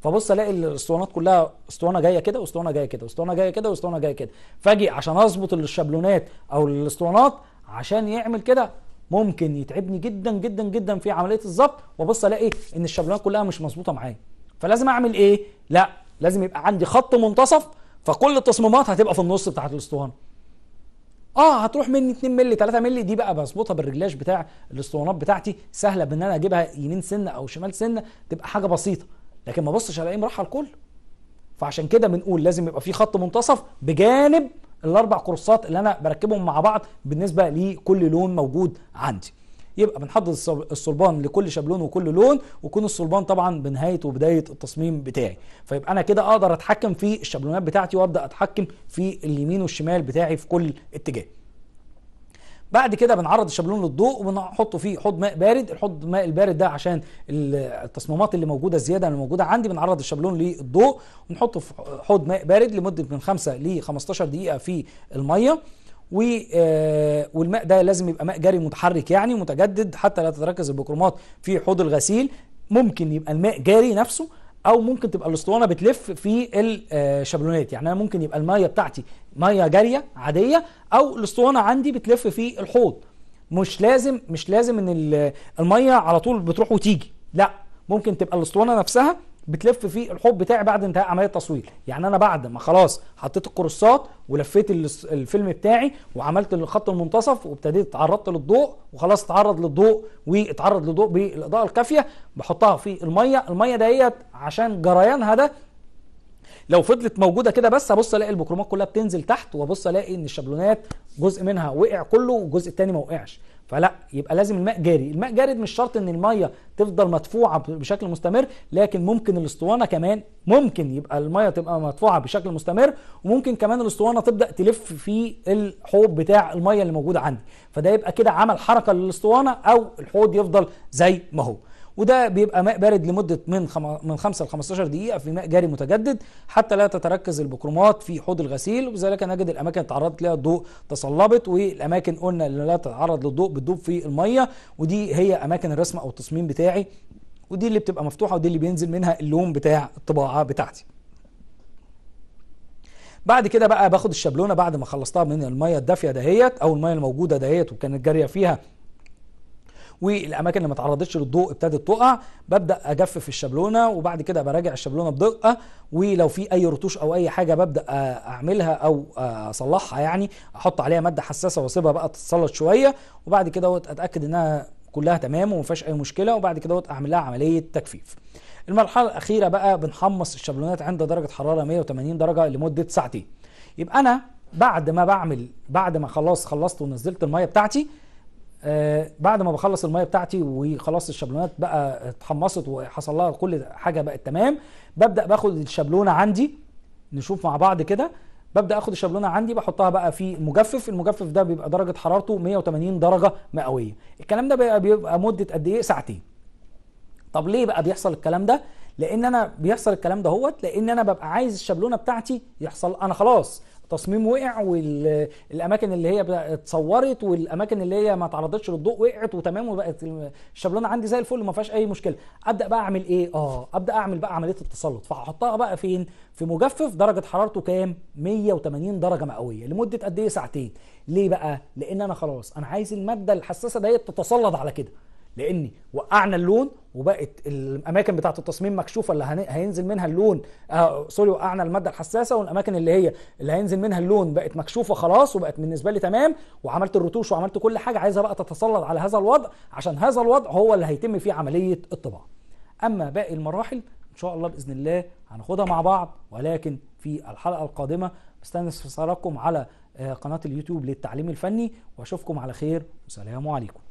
فبص الاقي الاسطوانات كلها اسطوانه جايه كده واسطوانه جايه كده واسطوانه جايه كده واسطوانه جايه كده فاجي عشان اظبط الشابلونات او الاسطوانات عشان يعمل كده ممكن يتعبني جدا جدا جدا في عمليه الظبط وابص الاقي ان الشابلونات كلها مش مظبوطه معايا فلازم اعمل ايه لا لازم يبقى عندي خط منتصف فكل التصميمات هتبقى في النص بتاعه الاسطوانه اه هتروح مني 2 مللي 3 مللي دي بقى بظبطها بالرجلاش بتاع الاسطوانات بتاعتي سهله بان انا اجيبها يمين سنه او شمال سنه تبقى حاجه بسيطه لكن ما ابصش الاقيه مرحل كله فعشان كده بنقول لازم يبقى في خط منتصف بجانب الاربع قرصات اللي انا بركبهم مع بعض بالنسبه لكل لون موجود عندي يبقى بنحدد الصلبان لكل شابلون وكل لون ويكون الصلبان طبعا بنهايه وبدايه التصميم بتاعي فيبقى انا كده اقدر اتحكم في الشابلونات بتاعتي وابدا اتحكم في اليمين والشمال بتاعي في كل اتجاه بعد كده بنعرض الشابلون للضوء وبنحطه فيه حوض ماء بارد الحوض ماء البارد ده عشان التصميمات اللي موجوده الزياده اللي موجوده عندي بنعرض الشابلون للضوء ونحطه في حوض ماء بارد لمده من 5 ل 15 دقيقه في الميه و آه، والماء ده لازم يبقى ماء جاري متحرك يعني متجدد حتى لا تتركز البكرومات في حوض الغسيل ممكن يبقى الماء جاري نفسه او ممكن تبقى الاسطوانه بتلف في الشابلونات يعني انا ممكن يبقى الميه بتاعتي ميه جاريه عاديه او الاسطوانه عندي بتلف في الحوض مش لازم مش لازم ان الميه على طول بتروح وتيجي لا ممكن تبقى الاسطوانه نفسها بتلف فيه الحوض بتاعي بعد انتهاء عمليه التصوير يعني انا بعد ما خلاص حطيت الكروسات ولفيت الفيلم بتاعي وعملت الخط المنتصف وابتديت اتعرضت للضوء وخلاص اتعرض للضوء واتعرض للضوء بالاضاءه الكافيه بحطها في الميه الميه ديت عشان جريانها ده لو فضلت موجوده كده بس ابص الاقي البكرومات كلها بتنزل تحت وابص الاقي ان الشابلونات جزء منها وقع كله والجزء الثاني ما وقعش فلا يبقى لازم الماء جاري الماء جاري مش شرط ان الميه تفضل مدفوعه بشكل مستمر لكن ممكن الاسطوانه كمان ممكن يبقى الميه تبقى مدفوعه بشكل مستمر وممكن كمان الاسطوانه تبدا تلف في الحوض بتاع الميه اللي موجوده عندي فده يبقى كده عمل حركه للاسطوانه او الحوض يفضل زي ما هو وده بيبقى ماء بارد لمده من خم... من 5 ل 15 دقيقه في ماء جاري متجدد حتى لا تتركز البكرومات في حوض الغسيل وبذلك نجد الاماكن تعرضت لها الضوء تصلبت والاماكن قلنا اللي لا تتعرض للضوء بتدوب في الميه ودي هي اماكن الرسم او التصميم بتاعي ودي اللي بتبقى مفتوحه ودي اللي بينزل منها اللون بتاع الطباعه بتاعتي بعد كده بقى باخد الشابلونه بعد ما خلصتها من الميه الدافيه دهيت او الميه الموجوده دهيت وكانت جاريه فيها والاماكن اللي ما اتعرضتش للضوء ابتدت تقع ببدا اجفف الشابلونه وبعد كده براجع الشابلونه بدقه ولو في اي رتوش او اي حاجه ببدا اعملها او اصلحها يعني احط عليها ماده حساسه واسيبها بقى تتسلط شويه وبعد كده اتاكد انها كلها تمام وما فيهاش اي مشكله وبعد كده اعمل لها عمليه تجفيف المرحله الاخيره بقى بنحمص الشابلونات عند درجه حراره 180 درجه لمده ساعتين يبقى انا بعد ما بعمل بعد ما خلاص خلصت ونزلت الميه بتاعتي آه بعد ما بخلص الميه بتاعتي وخلاص الشابلونات بقى اتحمصت وحصل لها كل حاجه بقت تمام ببدا باخد الشابلونه عندي نشوف مع بعض كده ببدا اخد الشابلونه عندي بحطها بقى في مجفف المجفف ده بيبقى درجه حرارته 180 درجه مئويه الكلام ده بيبقى, بيبقى مده قد ايه ساعتين طب ليه بقى بيحصل الكلام ده لان انا بيحصل الكلام ده هوت لان انا ببقى عايز الشابلونه بتاعتي يحصل انا خلاص تصميم وقع والاماكن اللي هي اتصورت والاماكن اللي هي ما تعرضتش للضوء وقعت وتمام وبقت الشبلونه عندي زي الفل وما فيهاش اي مشكله ابدا بقى اعمل ايه اه ابدا اعمل بقى عمليه التسلط فهحطها بقى فين في مجفف درجه حرارته كام 180 درجه مئويه لمده قد ايه ساعتين ليه بقى لان انا خلاص انا عايز الماده الحساسه ديت تتسلط على كده لاني وقعنا اللون وبقت الاماكن بتاعه التصميم مكشوفه اللي هينزل منها اللون آه سوري وقعنا الماده الحساسه والاماكن اللي هي اللي هينزل منها اللون بقت مكشوفه خلاص وبقت بالنسبه لي تمام وعملت الرتوش وعملت كل حاجه عايزها بقى تتسلط على هذا الوضع عشان هذا الوضع هو اللي هيتم فيه عمليه الطباعه اما باقي المراحل ان شاء الله باذن الله هناخدها مع بعض ولكن في الحلقه القادمه بستنس استفساراتكم على آه، قناه اليوتيوب للتعليم الفني واشوفكم على خير والسلام عليكم